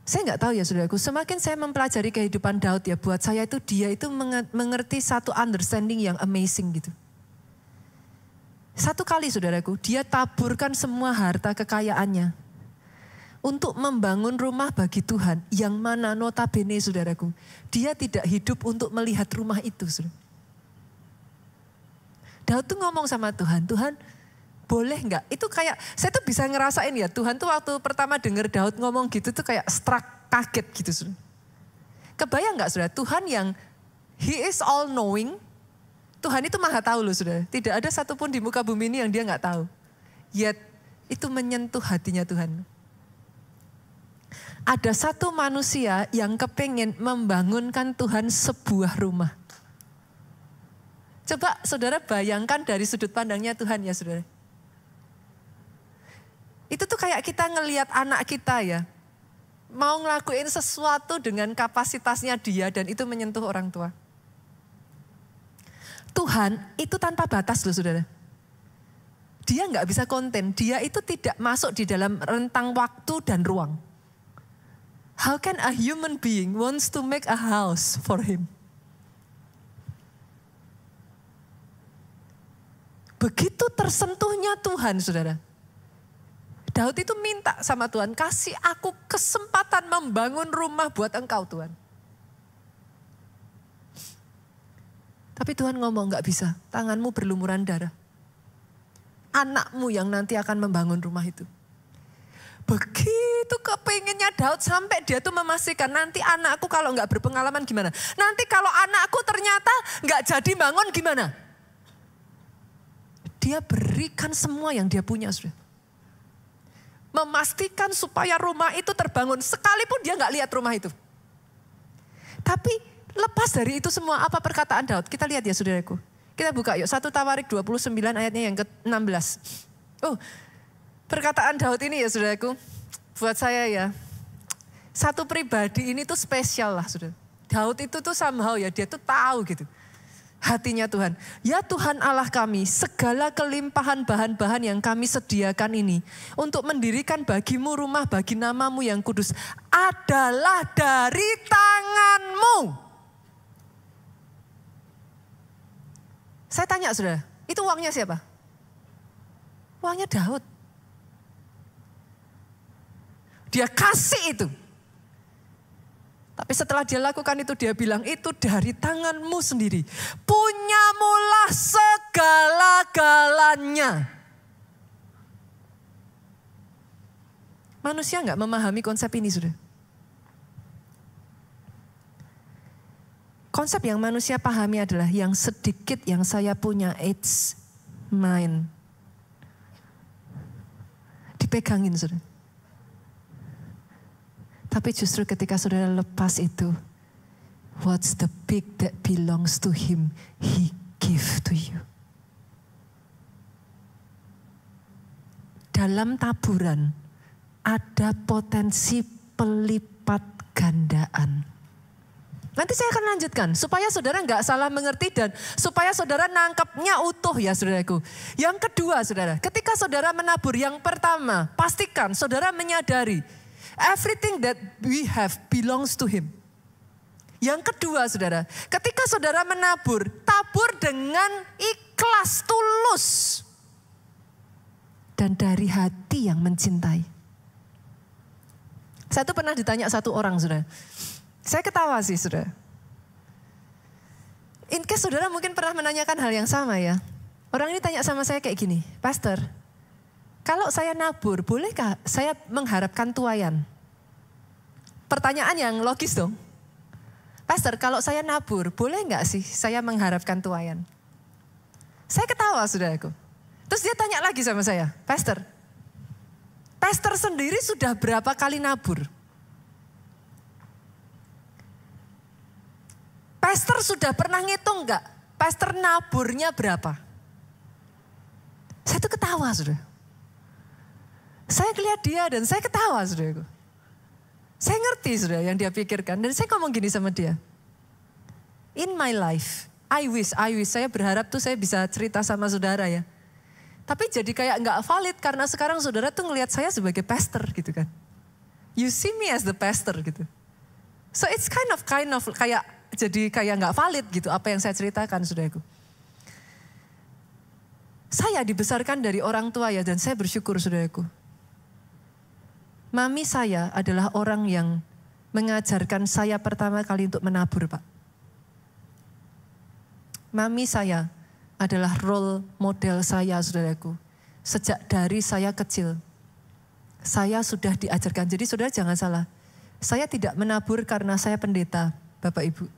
Saya nggak tahu ya saudaraku, semakin saya mempelajari kehidupan Daud ya, buat saya itu dia itu mengerti satu understanding yang amazing gitu. Satu kali saudaraku, dia taburkan semua harta kekayaannya untuk membangun rumah bagi Tuhan yang mana notabene saudaraku. Dia tidak hidup untuk melihat rumah itu. Saudara. Daud tuh ngomong sama Tuhan, Tuhan boleh nggak? Itu kayak saya tuh bisa ngerasain ya Tuhan tuh waktu pertama dengar Daud ngomong gitu tuh kayak struck kaget gitu. Kebayang nggak sudah Tuhan yang He is all knowing. Tuhan itu maha tahu loh sudah. Tidak ada satupun di muka bumi ini yang dia nggak tahu. Yet itu menyentuh hatinya Tuhan. Ada satu manusia yang kepengen membangunkan Tuhan sebuah rumah. Coba saudara bayangkan dari sudut pandangnya Tuhan ya saudara. Itu tuh kayak kita ngelihat anak kita ya. Mau ngelakuin sesuatu dengan kapasitasnya dia dan itu menyentuh orang tua. Tuhan itu tanpa batas loh saudara. Dia nggak bisa konten, dia itu tidak masuk di dalam rentang waktu dan ruang. How can a human being wants to make a house for him? begitu tersentuhnya Tuhan, saudara. Daud itu minta sama Tuhan, kasih aku kesempatan membangun rumah buat engkau Tuhan. Tapi Tuhan ngomong nggak bisa, tanganmu berlumuran darah. Anakmu yang nanti akan membangun rumah itu. Begitu kepinginnya Daud sampai dia tuh memastikan nanti anakku kalau nggak berpengalaman gimana. Nanti kalau anakku ternyata nggak jadi bangun gimana. Dia berikan semua yang dia punya, sudah, Memastikan supaya rumah itu terbangun. Sekalipun dia nggak lihat rumah itu. Tapi lepas dari itu semua, apa perkataan Daud? Kita lihat ya saudaraku. Kita buka yuk, satu Tawarik 29 ayatnya yang ke-16. Oh, perkataan Daud ini ya saudaraku. Buat saya ya, satu pribadi ini tuh spesial lah saudara. Daud itu tuh somehow ya, dia tuh tahu gitu hatinya Tuhan. Ya Tuhan Allah kami, segala kelimpahan bahan-bahan yang kami sediakan ini untuk mendirikan bagimu rumah bagi namamu yang kudus adalah dari tanganmu. Saya tanya saudara, itu uangnya siapa? Uangnya Daud. Dia kasih itu. Tapi setelah dia lakukan itu, dia bilang itu dari tanganmu sendiri. Punyamulah segala-galanya. Manusia nggak memahami konsep ini sudah. Konsep yang manusia pahami adalah yang sedikit yang saya punya, it's mine. Dipegangin sudah tapi justru ketika saudara lepas itu, what's the big that belongs to him, he give to you. Dalam taburan ada potensi pelipat gandaan. Nanti saya akan lanjutkan supaya saudara nggak salah mengerti dan supaya saudara nangkapnya utuh ya saudaraku. Yang kedua saudara, ketika saudara menabur yang pertama, pastikan saudara menyadari Everything that we have belongs to him. Yang kedua saudara, ketika saudara menabur, tabur dengan ikhlas tulus. Dan dari hati yang mencintai. Saya tuh pernah ditanya satu orang saudara. Saya ketawa sih saudara. In case saudara mungkin pernah menanyakan hal yang sama ya. Orang ini tanya sama saya kayak gini, Pastor, kalau saya nabur, bolehkah saya mengharapkan tuayan? Pertanyaan yang logis dong. Pastor, kalau saya nabur, boleh nggak sih saya mengharapkan tuayan? Saya ketawa, saudaraku. Terus dia tanya lagi sama saya, Pastor, Pastor sendiri sudah berapa kali nabur? Pastor sudah pernah ngitung nggak? Pastor naburnya berapa? Saya tuh ketawa, sudah. Saya lihat dia dan saya ketawa saudaraku. Saya ngerti sudah, yang dia pikirkan dan saya ngomong gini sama dia. In my life, I wish, I wish, saya berharap tuh saya bisa cerita sama saudara ya. Tapi jadi kayak nggak valid karena sekarang saudara tuh ngelihat saya sebagai pastor gitu kan. You see me as the pastor gitu. So it's kind of kind of kayak jadi kayak nggak valid gitu apa yang saya ceritakan saudaraku. Saya dibesarkan dari orang tua ya dan saya bersyukur saudaraku. Mami saya adalah orang yang mengajarkan saya pertama kali untuk menabur, Pak. Mami saya adalah role model saya, saudaraku. Sejak dari saya kecil, saya sudah diajarkan. Jadi saudara jangan salah. Saya tidak menabur karena saya pendeta, Bapak Ibu.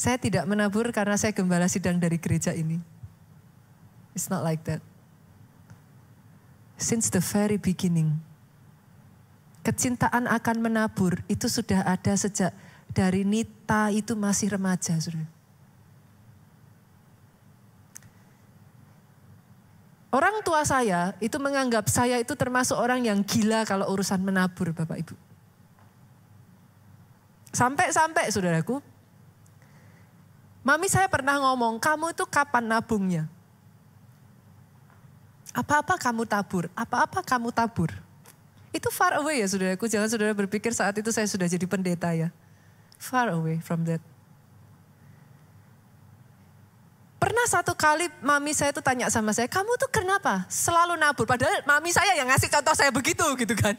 Saya tidak menabur karena saya gembala sidang dari gereja ini. It's not like that since the very beginning. Kecintaan akan menabur itu sudah ada sejak dari Nita itu masih remaja. Saudara. Orang tua saya itu menganggap saya itu termasuk orang yang gila kalau urusan menabur Bapak Ibu. Sampai-sampai saudaraku, mami saya pernah ngomong, kamu itu kapan nabungnya? Apa-apa kamu tabur, apa-apa kamu tabur. Itu far away ya saudaraku, jangan saudara berpikir saat itu saya sudah jadi pendeta ya. Far away from that. Pernah satu kali mami saya itu tanya sama saya, kamu tuh kenapa selalu nabur? Padahal mami saya yang ngasih contoh saya begitu gitu kan.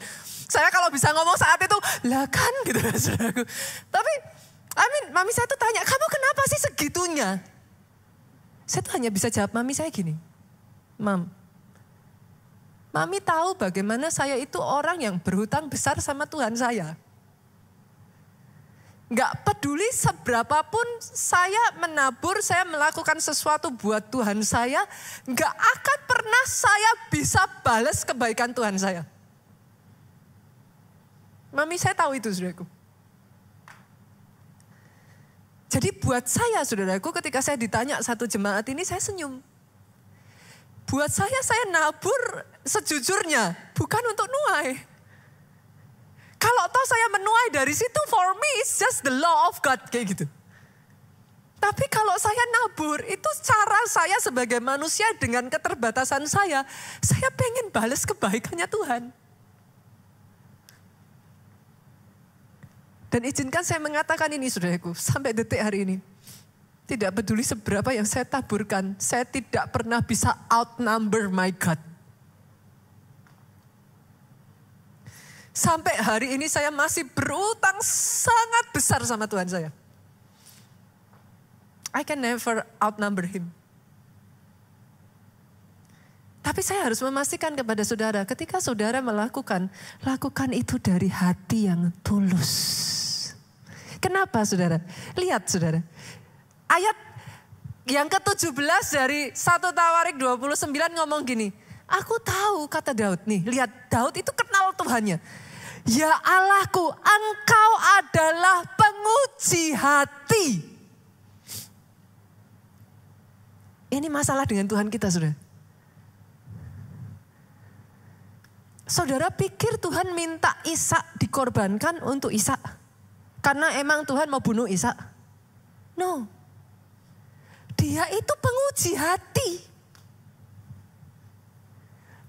Saya kalau bisa ngomong saat itu, lah kan gitu kan saudaraku. Tapi I mean, mami saya itu tanya, kamu kenapa sih segitunya? Saya tuh hanya bisa jawab mami saya gini, Mam, Mami tahu bagaimana saya itu orang yang berhutang besar sama Tuhan saya. Gak peduli seberapa pun saya menabur, saya melakukan sesuatu buat Tuhan saya, gak akan pernah saya bisa balas kebaikan Tuhan saya. Mami saya tahu itu, saudaraku. Jadi buat saya, saudaraku, ketika saya ditanya satu jemaat ini, saya senyum. Buat saya, saya nabur sejujurnya, bukan untuk nuai. Kalau toh saya menuai dari situ, for me it's just the law of God, kayak gitu. Tapi kalau saya nabur, itu cara saya sebagai manusia dengan keterbatasan saya, saya pengen balas kebaikannya Tuhan. Dan izinkan saya mengatakan ini, saudaraku, sampai detik hari ini. Tidak peduli seberapa yang saya taburkan, saya tidak pernah bisa outnumber my God. Sampai hari ini saya masih berutang sangat besar sama Tuhan saya. I can never outnumber him. Tapi saya harus memastikan kepada saudara, ketika saudara melakukan, lakukan itu dari hati yang tulus. Kenapa saudara? Lihat saudara, Ayat yang ke-17 dari satu Tawarik 29 ngomong gini. Aku tahu kata Daud nih, lihat Daud itu kenal Tuhannya. Ya Allahku, engkau adalah penguji hati. Ini masalah dengan Tuhan kita, sudah. Saudara pikir Tuhan minta Isa dikorbankan untuk Isa? Karena emang Tuhan mau bunuh Isa? No, dia itu penguji hati.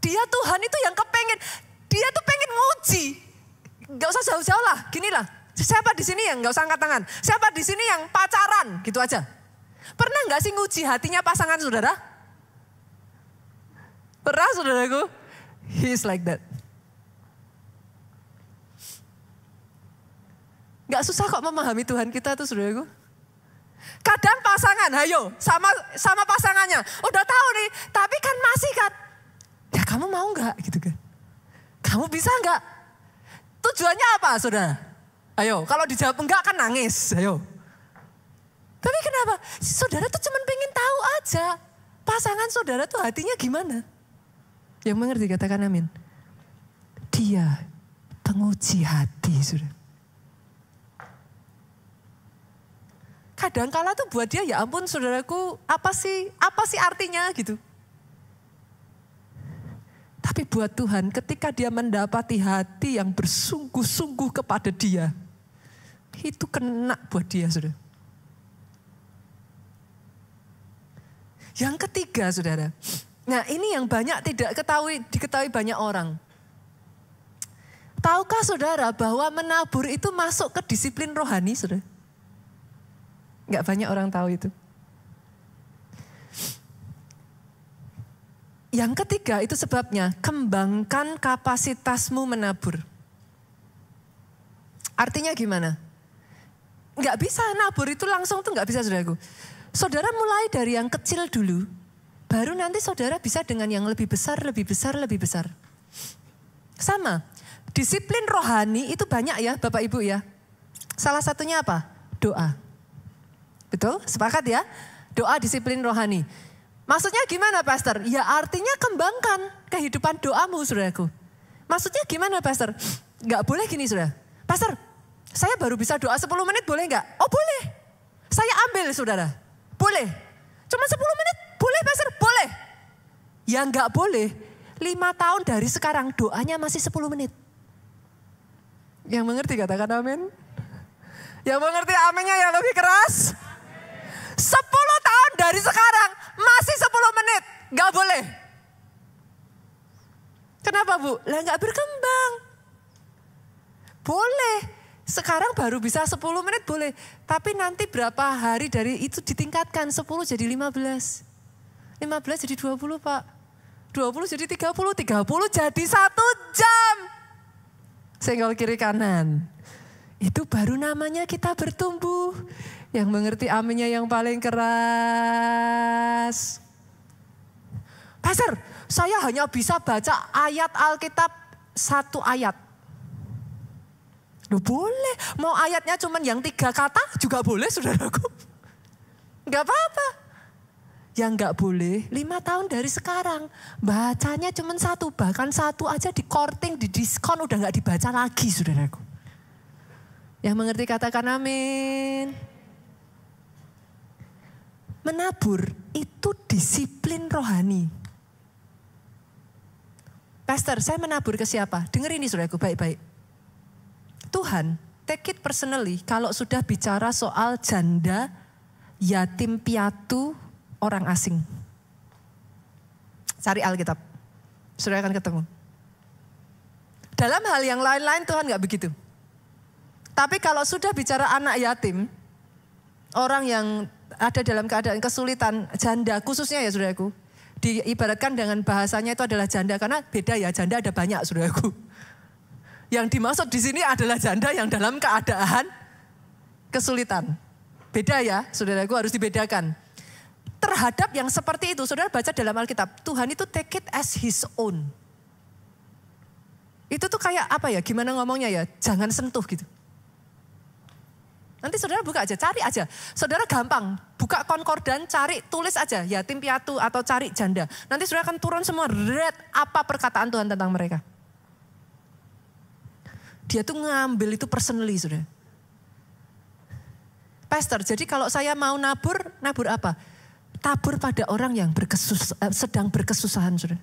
Dia Tuhan itu yang kepengen. Dia tuh pengen nguji. Gak usah jauh-jauh lah, lah. Siapa di sini yang gak usah angkat tangan? Siapa di sini yang pacaran? Gitu aja. Pernah gak sih nguji hatinya pasangan saudara? Pernah saudaraku? He's like that. Gak susah kok memahami Tuhan kita tuh saudaraku. Kadang pasangan, ayo sama sama pasangannya. Udah tahu nih, tapi kan masih kan. Ya kamu mau nggak gitu kan? Kamu bisa nggak? Tujuannya apa saudara? Ayo, kalau dijawab enggak kan nangis, ayo. Tapi kenapa? Saudara tuh cuma pengen tahu aja. Pasangan saudara tuh hatinya gimana? Yang mengerti katakan amin. Dia penguji hati saudara. kadangkala tuh buat dia ya ampun saudaraku apa sih apa sih artinya gitu. Tapi buat Tuhan ketika dia mendapati hati yang bersungguh-sungguh kepada dia. Itu kena buat dia saudara. Yang ketiga saudara. Nah ini yang banyak tidak ketahui, diketahui banyak orang. Tahukah saudara bahwa menabur itu masuk ke disiplin rohani saudara? Gak banyak orang tahu itu. Yang ketiga itu sebabnya kembangkan kapasitasmu menabur. Artinya gimana? Gak bisa nabur itu langsung tuh gak bisa saudaraku. Saudara mulai dari yang kecil dulu, baru nanti saudara bisa dengan yang lebih besar, lebih besar, lebih besar. Sama, disiplin rohani itu banyak ya Bapak Ibu ya. Salah satunya apa? Doa. Betul? Sepakat ya? Doa disiplin rohani. Maksudnya gimana pastor? Ya artinya kembangkan kehidupan doamu saudaraku. Maksudnya gimana pastor? Gak boleh gini saudara. Pastor, saya baru bisa doa 10 menit boleh nggak? Oh boleh. Saya ambil saudara. Boleh. Cuma 10 menit boleh pastor? Boleh. Ya nggak boleh. 5 tahun dari sekarang doanya masih 10 menit. Yang mengerti katakan amin. Yang mengerti aminnya yang lebih keras. 10 tahun dari sekarang masih 10 menit. Gak boleh. Kenapa Bu? Lah gak berkembang. Boleh. Sekarang baru bisa 10 menit boleh. Tapi nanti berapa hari dari itu ditingkatkan 10 jadi 15. 15 jadi 20 Pak. 20 jadi 30, 30 jadi 1 jam. Senggol kiri kanan. Itu baru namanya kita bertumbuh. Yang mengerti aminnya yang paling keras. Pastor, saya hanya bisa baca ayat Alkitab satu ayat. Loh boleh, mau ayatnya cuman yang tiga kata juga boleh saudaraku. Gak apa-apa. Yang gak boleh, lima tahun dari sekarang. Bacanya cuman satu, bahkan satu aja di korting, di diskon, udah gak dibaca lagi saudaraku. Yang mengerti katakan amin. Menabur itu disiplin rohani. Pastor, saya menabur ke siapa? Dengar ini aku baik-baik. Tuhan, take it personally kalau sudah bicara soal janda, yatim piatu, orang asing. Cari Alkitab. Sudah akan ketemu. Dalam hal yang lain-lain Tuhan nggak begitu. Tapi kalau sudah bicara anak yatim, orang yang ada dalam keadaan kesulitan janda khususnya ya saudaraku diibaratkan dengan bahasanya itu adalah janda karena beda ya janda ada banyak saudaraku yang dimaksud di sini adalah janda yang dalam keadaan kesulitan beda ya saudaraku harus dibedakan terhadap yang seperti itu saudara baca dalam Alkitab Tuhan itu take it as his own itu tuh kayak apa ya gimana ngomongnya ya jangan sentuh gitu Nanti saudara buka aja, cari aja. Saudara gampang, buka konkordan, cari, tulis aja yatim piatu atau cari janda. Nanti saudara akan turun semua, red apa perkataan Tuhan tentang mereka. Dia tuh ngambil itu personally saudara. Pastor, jadi kalau saya mau nabur, nabur apa? Tabur pada orang yang berkesus, eh, sedang berkesusahan saudara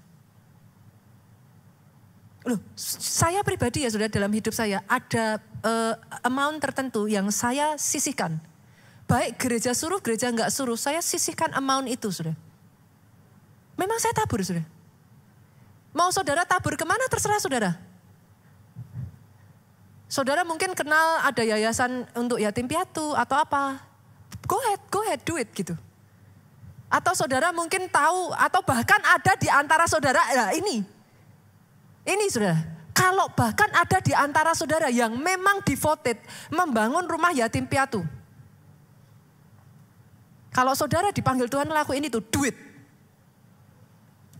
loh saya pribadi ya sudah dalam hidup saya ada uh, amount tertentu yang saya sisihkan. Baik gereja suruh, gereja nggak suruh, saya sisihkan amount itu sudah. Memang saya tabur sudah. Mau saudara tabur kemana terserah saudara. Saudara mungkin kenal ada yayasan untuk yatim piatu atau apa. Go ahead, go ahead, do it gitu. Atau saudara mungkin tahu atau bahkan ada di antara saudara, nah ini ini sudah, kalau bahkan ada di antara saudara yang memang divoted membangun rumah yatim piatu. Kalau saudara dipanggil Tuhan laku ini tuh duit.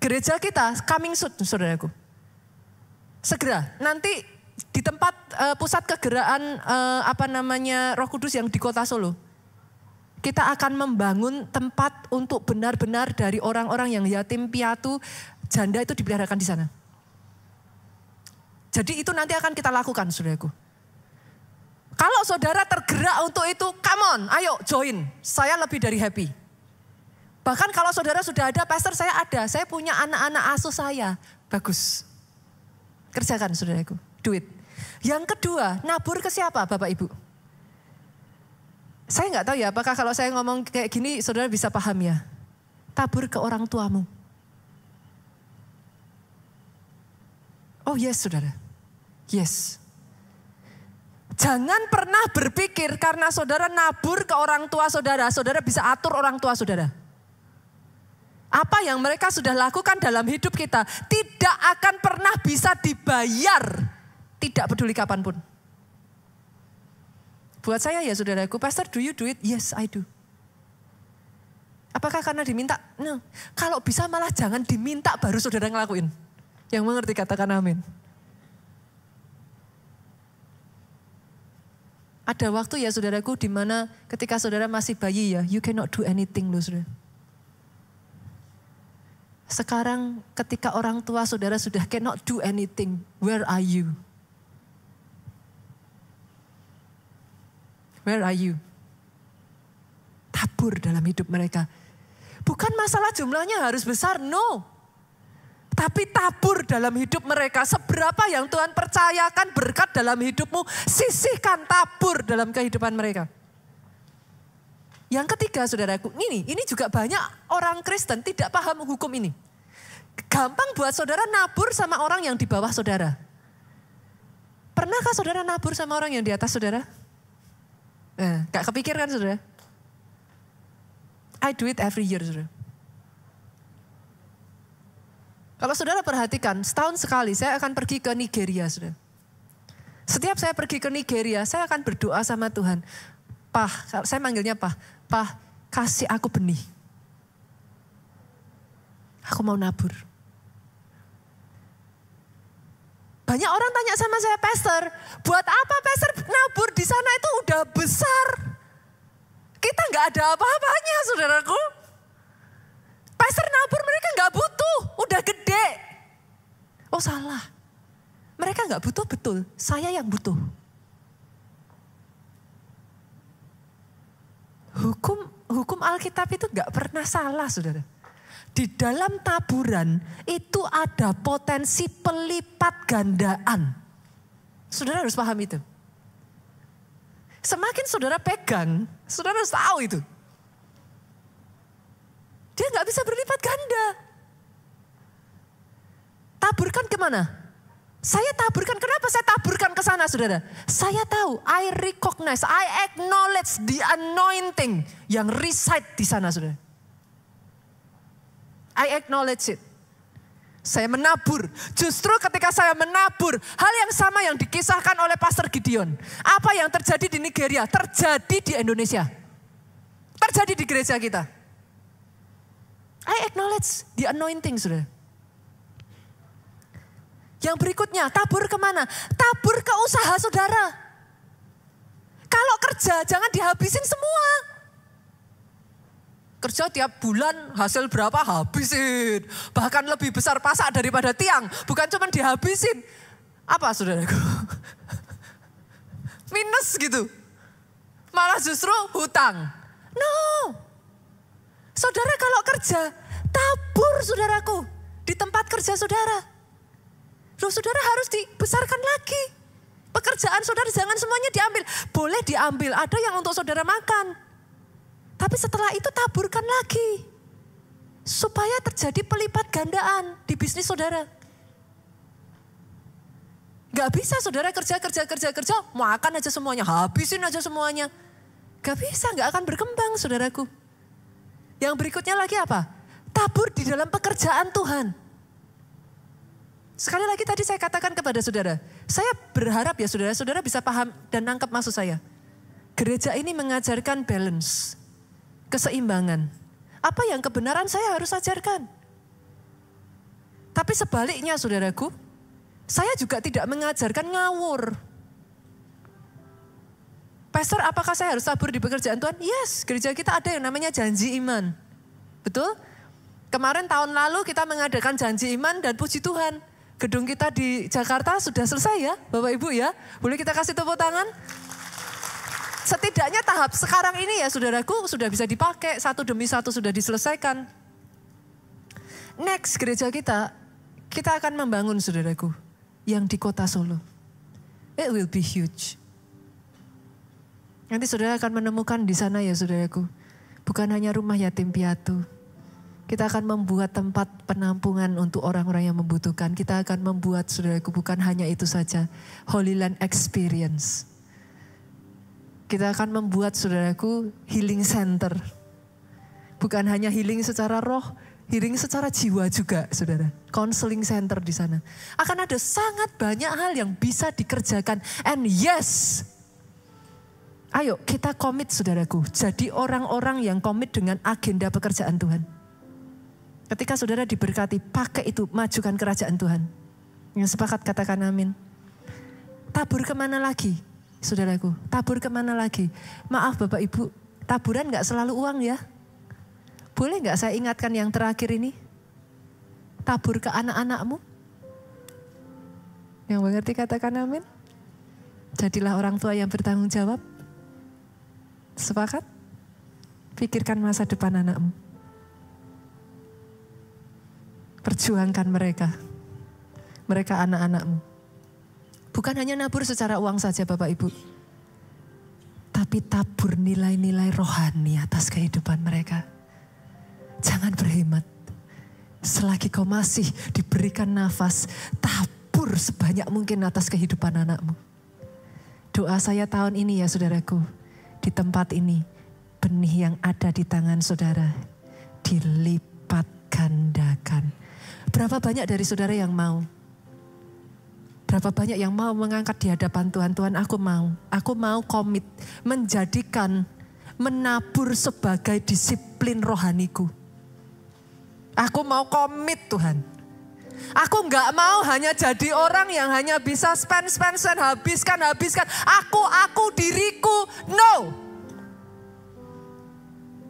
Gereja kita coming soon saudaraku. Segera, nanti di tempat uh, pusat kegeraan uh, eh, apa namanya Roh Kudus yang di Kota Solo. Kita akan membangun tempat untuk benar-benar dari orang-orang yang yatim piatu, janda itu dipeliharakan di sana. Jadi itu nanti akan kita lakukan saudaraku. Kalau saudara tergerak untuk itu, come on, ayo join. Saya lebih dari happy. Bahkan kalau saudara sudah ada, pastor saya ada. Saya punya anak-anak asuh saya. Bagus. Kerjakan saudaraku, duit. Yang kedua, nabur ke siapa Bapak Ibu? Saya nggak tahu ya, apakah kalau saya ngomong kayak gini saudara bisa paham ya. Tabur ke orang tuamu. Oh yes saudara. Yes. Jangan pernah berpikir karena saudara nabur ke orang tua saudara, saudara bisa atur orang tua saudara. Apa yang mereka sudah lakukan dalam hidup kita tidak akan pernah bisa dibayar, tidak peduli kapanpun. Buat saya ya saudaraku, Pastor do you do it? Yes I do. Apakah karena diminta? No. Kalau bisa malah jangan diminta baru saudara ngelakuin. Yang mengerti katakan amin. Ada waktu ya saudaraku di mana ketika saudara masih bayi ya, you cannot do anything loh saudara. Sekarang ketika orang tua saudara sudah cannot do anything, where are you? Where are you? Tabur dalam hidup mereka. Bukan masalah jumlahnya harus besar, no tapi tabur dalam hidup mereka. Seberapa yang Tuhan percayakan berkat dalam hidupmu, sisihkan tabur dalam kehidupan mereka. Yang ketiga, saudaraku, ini ini juga banyak orang Kristen tidak paham hukum ini. Gampang buat saudara nabur sama orang yang di bawah saudara. Pernahkah saudara nabur sama orang yang di atas saudara? Eh, gak kepikir kan, saudara? I do it every year saudara kalau saudara perhatikan, setahun sekali saya akan pergi ke Nigeria, saudara. Setiap saya pergi ke Nigeria, saya akan berdoa sama Tuhan. Pah, saya manggilnya Pah, Pah, kasih aku benih. Aku mau nabur. Banyak orang tanya sama saya, Pastor, buat apa Pastor nabur di sana itu udah besar? Kita nggak ada apa-apanya, saudaraku. Pastor nabur mereka nggak butuh, udah gede. Oh salah, mereka nggak butuh betul, saya yang butuh. Hukum hukum Alkitab itu nggak pernah salah, saudara. Di dalam taburan itu ada potensi pelipat gandaan. Saudara harus paham itu. Semakin saudara pegang, saudara harus tahu itu. Dia nggak bisa berlipat ganda. Taburkan kemana? Saya taburkan. Kenapa saya taburkan ke sana, saudara? Saya tahu. I recognize. I acknowledge the anointing yang reside di sana, saudara. I acknowledge it. Saya menabur. Justru ketika saya menabur, hal yang sama yang dikisahkan oleh Pastor Gideon. Apa yang terjadi di Nigeria, terjadi di Indonesia. Terjadi di gereja kita. I acknowledge the anointing, sudah. Yang berikutnya, tabur kemana? Tabur ke usaha saudara. Kalau kerja, jangan dihabisin semua. Kerja tiap bulan hasil berapa habisin. Bahkan lebih besar pasak daripada tiang. Bukan cuma dihabisin. Apa saudaraku? Minus gitu. Malah justru hutang. No. Saudara kalau kerja, tabur saudaraku di tempat kerja saudara. Loh saudara harus dibesarkan lagi. Pekerjaan saudara jangan semuanya diambil. Boleh diambil, ada yang untuk saudara makan. Tapi setelah itu taburkan lagi. Supaya terjadi pelipat gandaan di bisnis saudara. Gak bisa saudara kerja, kerja, kerja, kerja, makan aja semuanya, habisin aja semuanya. Gak bisa, gak akan berkembang saudaraku. Yang berikutnya lagi apa? Tabur di dalam pekerjaan Tuhan. Sekali lagi tadi saya katakan kepada saudara, saya berharap ya saudara-saudara bisa paham dan nangkap maksud saya. Gereja ini mengajarkan balance, keseimbangan. Apa yang kebenaran saya harus ajarkan. Tapi sebaliknya saudaraku, saya juga tidak mengajarkan ngawur. Pastor, apakah saya harus sabur di pekerjaan Tuhan? Yes, gereja kita ada yang namanya janji iman. Betul? Kemarin tahun lalu kita mengadakan janji iman dan puji Tuhan. Gedung kita di Jakarta sudah selesai ya, Bapak Ibu ya. Boleh kita kasih tepuk tangan? Setidaknya tahap sekarang ini ya saudaraku sudah bisa dipakai. Satu demi satu sudah diselesaikan. Next gereja kita, kita akan membangun saudaraku. Yang di kota Solo. It will be huge Nanti saudara akan menemukan di sana ya saudaraku. Bukan hanya rumah yatim piatu. Kita akan membuat tempat penampungan untuk orang-orang yang membutuhkan. Kita akan membuat saudaraku bukan hanya itu saja. Holy Land Experience. Kita akan membuat saudaraku healing center. Bukan hanya healing secara roh, healing secara jiwa juga saudara. Counseling center di sana. Akan ada sangat banyak hal yang bisa dikerjakan. And yes, Ayo kita komit saudaraku. Jadi orang-orang yang komit dengan agenda pekerjaan Tuhan. Ketika saudara diberkati, pakai itu, majukan kerajaan Tuhan. Yang sepakat katakan amin. Tabur kemana lagi, saudaraku? Tabur kemana lagi? Maaf Bapak Ibu, taburan gak selalu uang ya. Boleh gak saya ingatkan yang terakhir ini? Tabur ke anak-anakmu. Yang mengerti katakan amin. Jadilah orang tua yang bertanggung jawab Sepakat? Pikirkan masa depan anakmu. Perjuangkan mereka. Mereka anak-anakmu. Bukan hanya nabur secara uang saja Bapak Ibu. Tapi tabur nilai-nilai rohani atas kehidupan mereka. Jangan berhemat. Selagi kau masih diberikan nafas, tabur sebanyak mungkin atas kehidupan anakmu. Doa saya tahun ini ya saudaraku di tempat ini, benih yang ada di tangan saudara dilipat gandakan. Berapa banyak dari saudara yang mau? Berapa banyak yang mau mengangkat di hadapan Tuhan? Tuhan, aku mau. Aku mau komit menjadikan menabur sebagai disiplin rohaniku. Aku mau komit Tuhan Aku nggak mau hanya jadi orang yang hanya bisa spend, spend, spend, habiskan, habiskan. Aku, aku, diriku, no.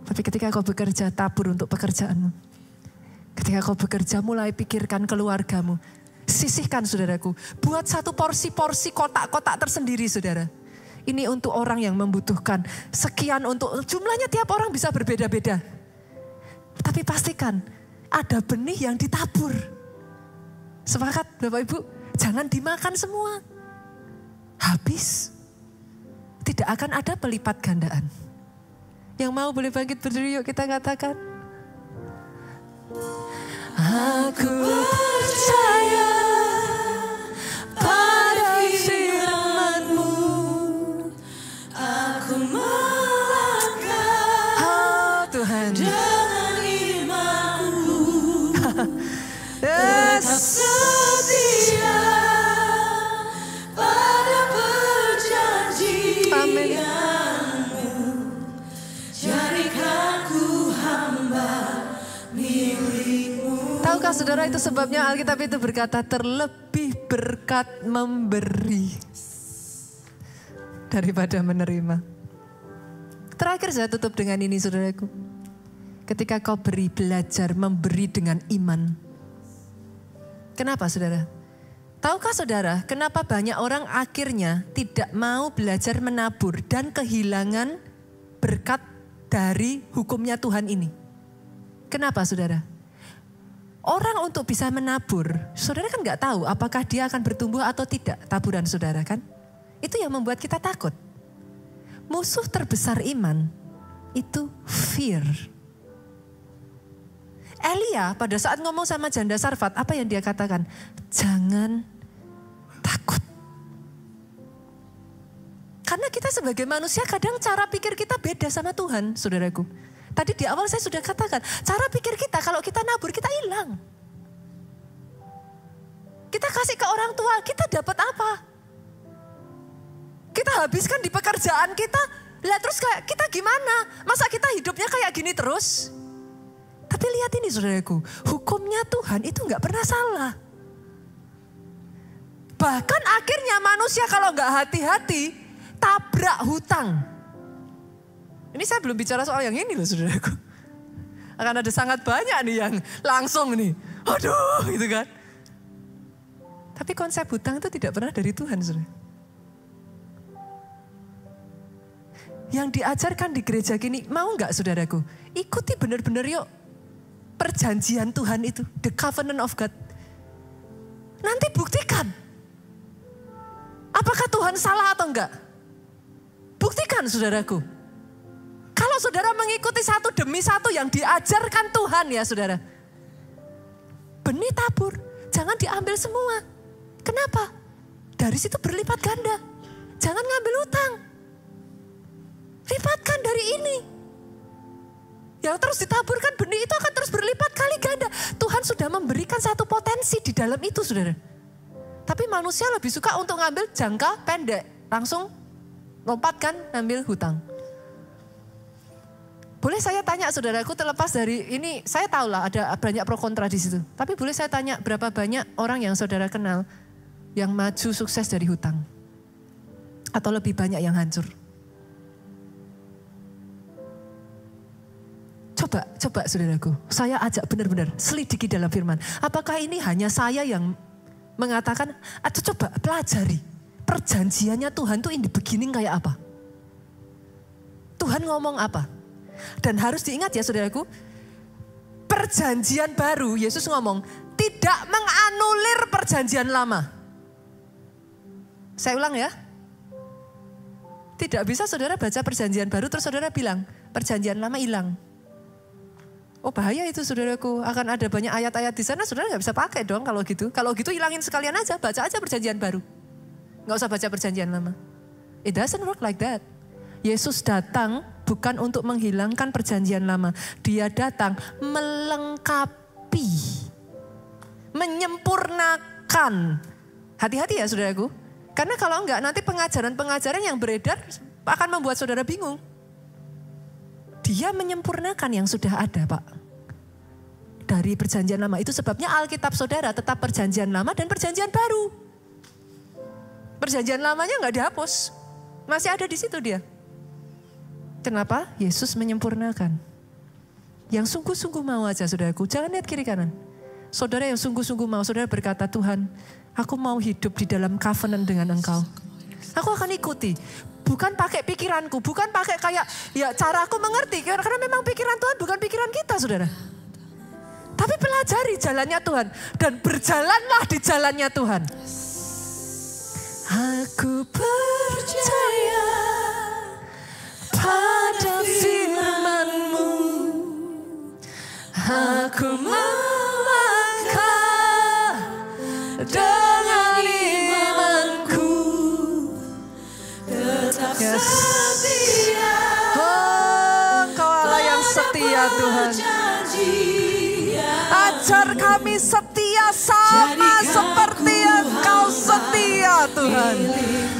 Tapi ketika kau bekerja, tabur untuk pekerjaanmu. Ketika kau bekerja, mulai pikirkan keluargamu. Sisihkan saudaraku. Buat satu porsi-porsi kotak-kotak tersendiri saudara. Ini untuk orang yang membutuhkan. Sekian untuk, jumlahnya tiap orang bisa berbeda-beda. Tapi pastikan, ada benih yang ditabur Sepakat Bapak Ibu? Jangan dimakan semua. Habis. Tidak akan ada pelipat gandaan. Yang mau boleh bangkit berdiri yuk kita katakan. Aku percaya pada berkat saudara itu sebabnya Alkitab itu berkata terlebih berkat memberi daripada menerima. Terakhir saya tutup dengan ini saudaraku. Ketika kau beri belajar memberi dengan iman. Kenapa saudara? Tahukah saudara kenapa banyak orang akhirnya tidak mau belajar menabur dan kehilangan berkat dari hukumnya Tuhan ini? Kenapa saudara? Orang untuk bisa menabur, saudara kan nggak tahu apakah dia akan bertumbuh atau tidak taburan saudara kan? Itu yang membuat kita takut. Musuh terbesar iman itu fear. Elia pada saat ngomong sama janda Sarfat, apa yang dia katakan? Jangan takut. Karena kita sebagai manusia kadang cara pikir kita beda sama Tuhan, saudaraku. Tadi di awal saya sudah katakan, cara pikir kita kalau kita nabur kita hilang. Kita kasih ke orang tua, kita dapat apa? Kita habiskan di pekerjaan kita, lah terus kayak kita gimana? Masa kita hidupnya kayak gini terus? Tapi lihat ini saudaraku, hukumnya Tuhan itu nggak pernah salah. Bahkan akhirnya manusia kalau nggak hati-hati, tabrak hutang. Ini saya belum bicara soal yang ini loh saudaraku. Akan ada sangat banyak nih yang langsung nih. Aduh gitu kan. Tapi konsep hutang itu tidak pernah dari Tuhan saudara. Yang diajarkan di gereja gini, mau nggak saudaraku? Ikuti benar-benar yuk perjanjian Tuhan itu. The covenant of God. Nanti buktikan. Apakah Tuhan salah atau enggak? Buktikan saudaraku. Kalau saudara mengikuti satu demi satu yang diajarkan Tuhan ya saudara. Benih tabur, jangan diambil semua. Kenapa? Dari situ berlipat ganda. Jangan ngambil utang. Lipatkan dari ini. Yang terus ditaburkan benih itu akan terus berlipat kali ganda. Tuhan sudah memberikan satu potensi di dalam itu saudara. Tapi manusia lebih suka untuk ngambil jangka pendek. Langsung lompatkan, ambil ngambil hutang. Boleh saya tanya saudaraku terlepas dari ini, saya tahu lah ada banyak pro kontra di situ. Tapi boleh saya tanya berapa banyak orang yang saudara kenal yang maju sukses dari hutang? Atau lebih banyak yang hancur? Coba, coba saudaraku, saya ajak benar-benar selidiki dalam firman. Apakah ini hanya saya yang mengatakan, atau coba pelajari perjanjiannya Tuhan tuh ini begini kayak apa? Tuhan ngomong apa? Dan harus diingat ya saudaraku, perjanjian baru Yesus ngomong tidak menganulir perjanjian lama. Saya ulang ya. Tidak bisa saudara baca perjanjian baru terus saudara bilang perjanjian lama hilang. Oh bahaya itu saudaraku, akan ada banyak ayat-ayat di sana saudara nggak bisa pakai dong kalau gitu. Kalau gitu hilangin sekalian aja, baca aja perjanjian baru. Nggak usah baca perjanjian lama. It doesn't work like that. Yesus datang bukan untuk menghilangkan perjanjian lama. Dia datang melengkapi, menyempurnakan. Hati-hati ya saudaraku. Karena kalau enggak nanti pengajaran-pengajaran yang beredar akan membuat saudara bingung. Dia menyempurnakan yang sudah ada Pak. Dari perjanjian lama. Itu sebabnya Alkitab saudara tetap perjanjian lama dan perjanjian baru. Perjanjian lamanya enggak dihapus. Masih ada di situ dia. Kenapa? Yesus menyempurnakan. Yang sungguh-sungguh mau aja saudaraku, jangan lihat kiri kanan. Saudara yang sungguh-sungguh mau, saudara berkata Tuhan, aku mau hidup di dalam covenant dengan engkau. Aku akan ikuti. Bukan pakai pikiranku, bukan pakai kayak ya cara aku mengerti. Karena memang pikiran Tuhan bukan pikiran kita saudara. Tapi pelajari jalannya Tuhan. Dan berjalanlah di jalannya Tuhan. Aku percaya pada firmanmu aku melangkah dengan imanku tetap yes. setia oh kau Allah yang setia Tuhan ajar kami setia sama seperti engkau setia Tuhan milik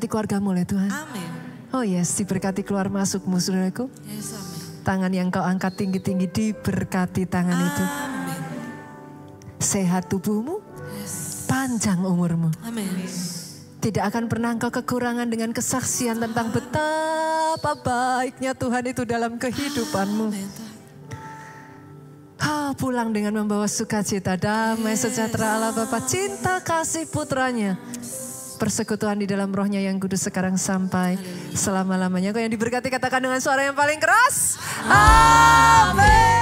diberkati keluargamu oleh Tuhan. Amin. Oh yes, diberkati keluar masuk saudaraku. Yes, amin. Tangan yang kau angkat tinggi-tinggi diberkati tangan amin. itu. Sehat tubuhmu, yes. panjang umurmu. Amin. Tidak akan pernah kau kekurangan dengan kesaksian amin. tentang betapa baiknya Tuhan itu dalam kehidupanmu. Amin. Ha, pulang dengan membawa sukacita, damai, sejahtera Allah Bapa, cinta kasih putranya persekutuan di dalam rohnya yang kudus sekarang sampai selama-lamanya. Kau yang diberkati katakan dengan suara yang paling keras. Amin.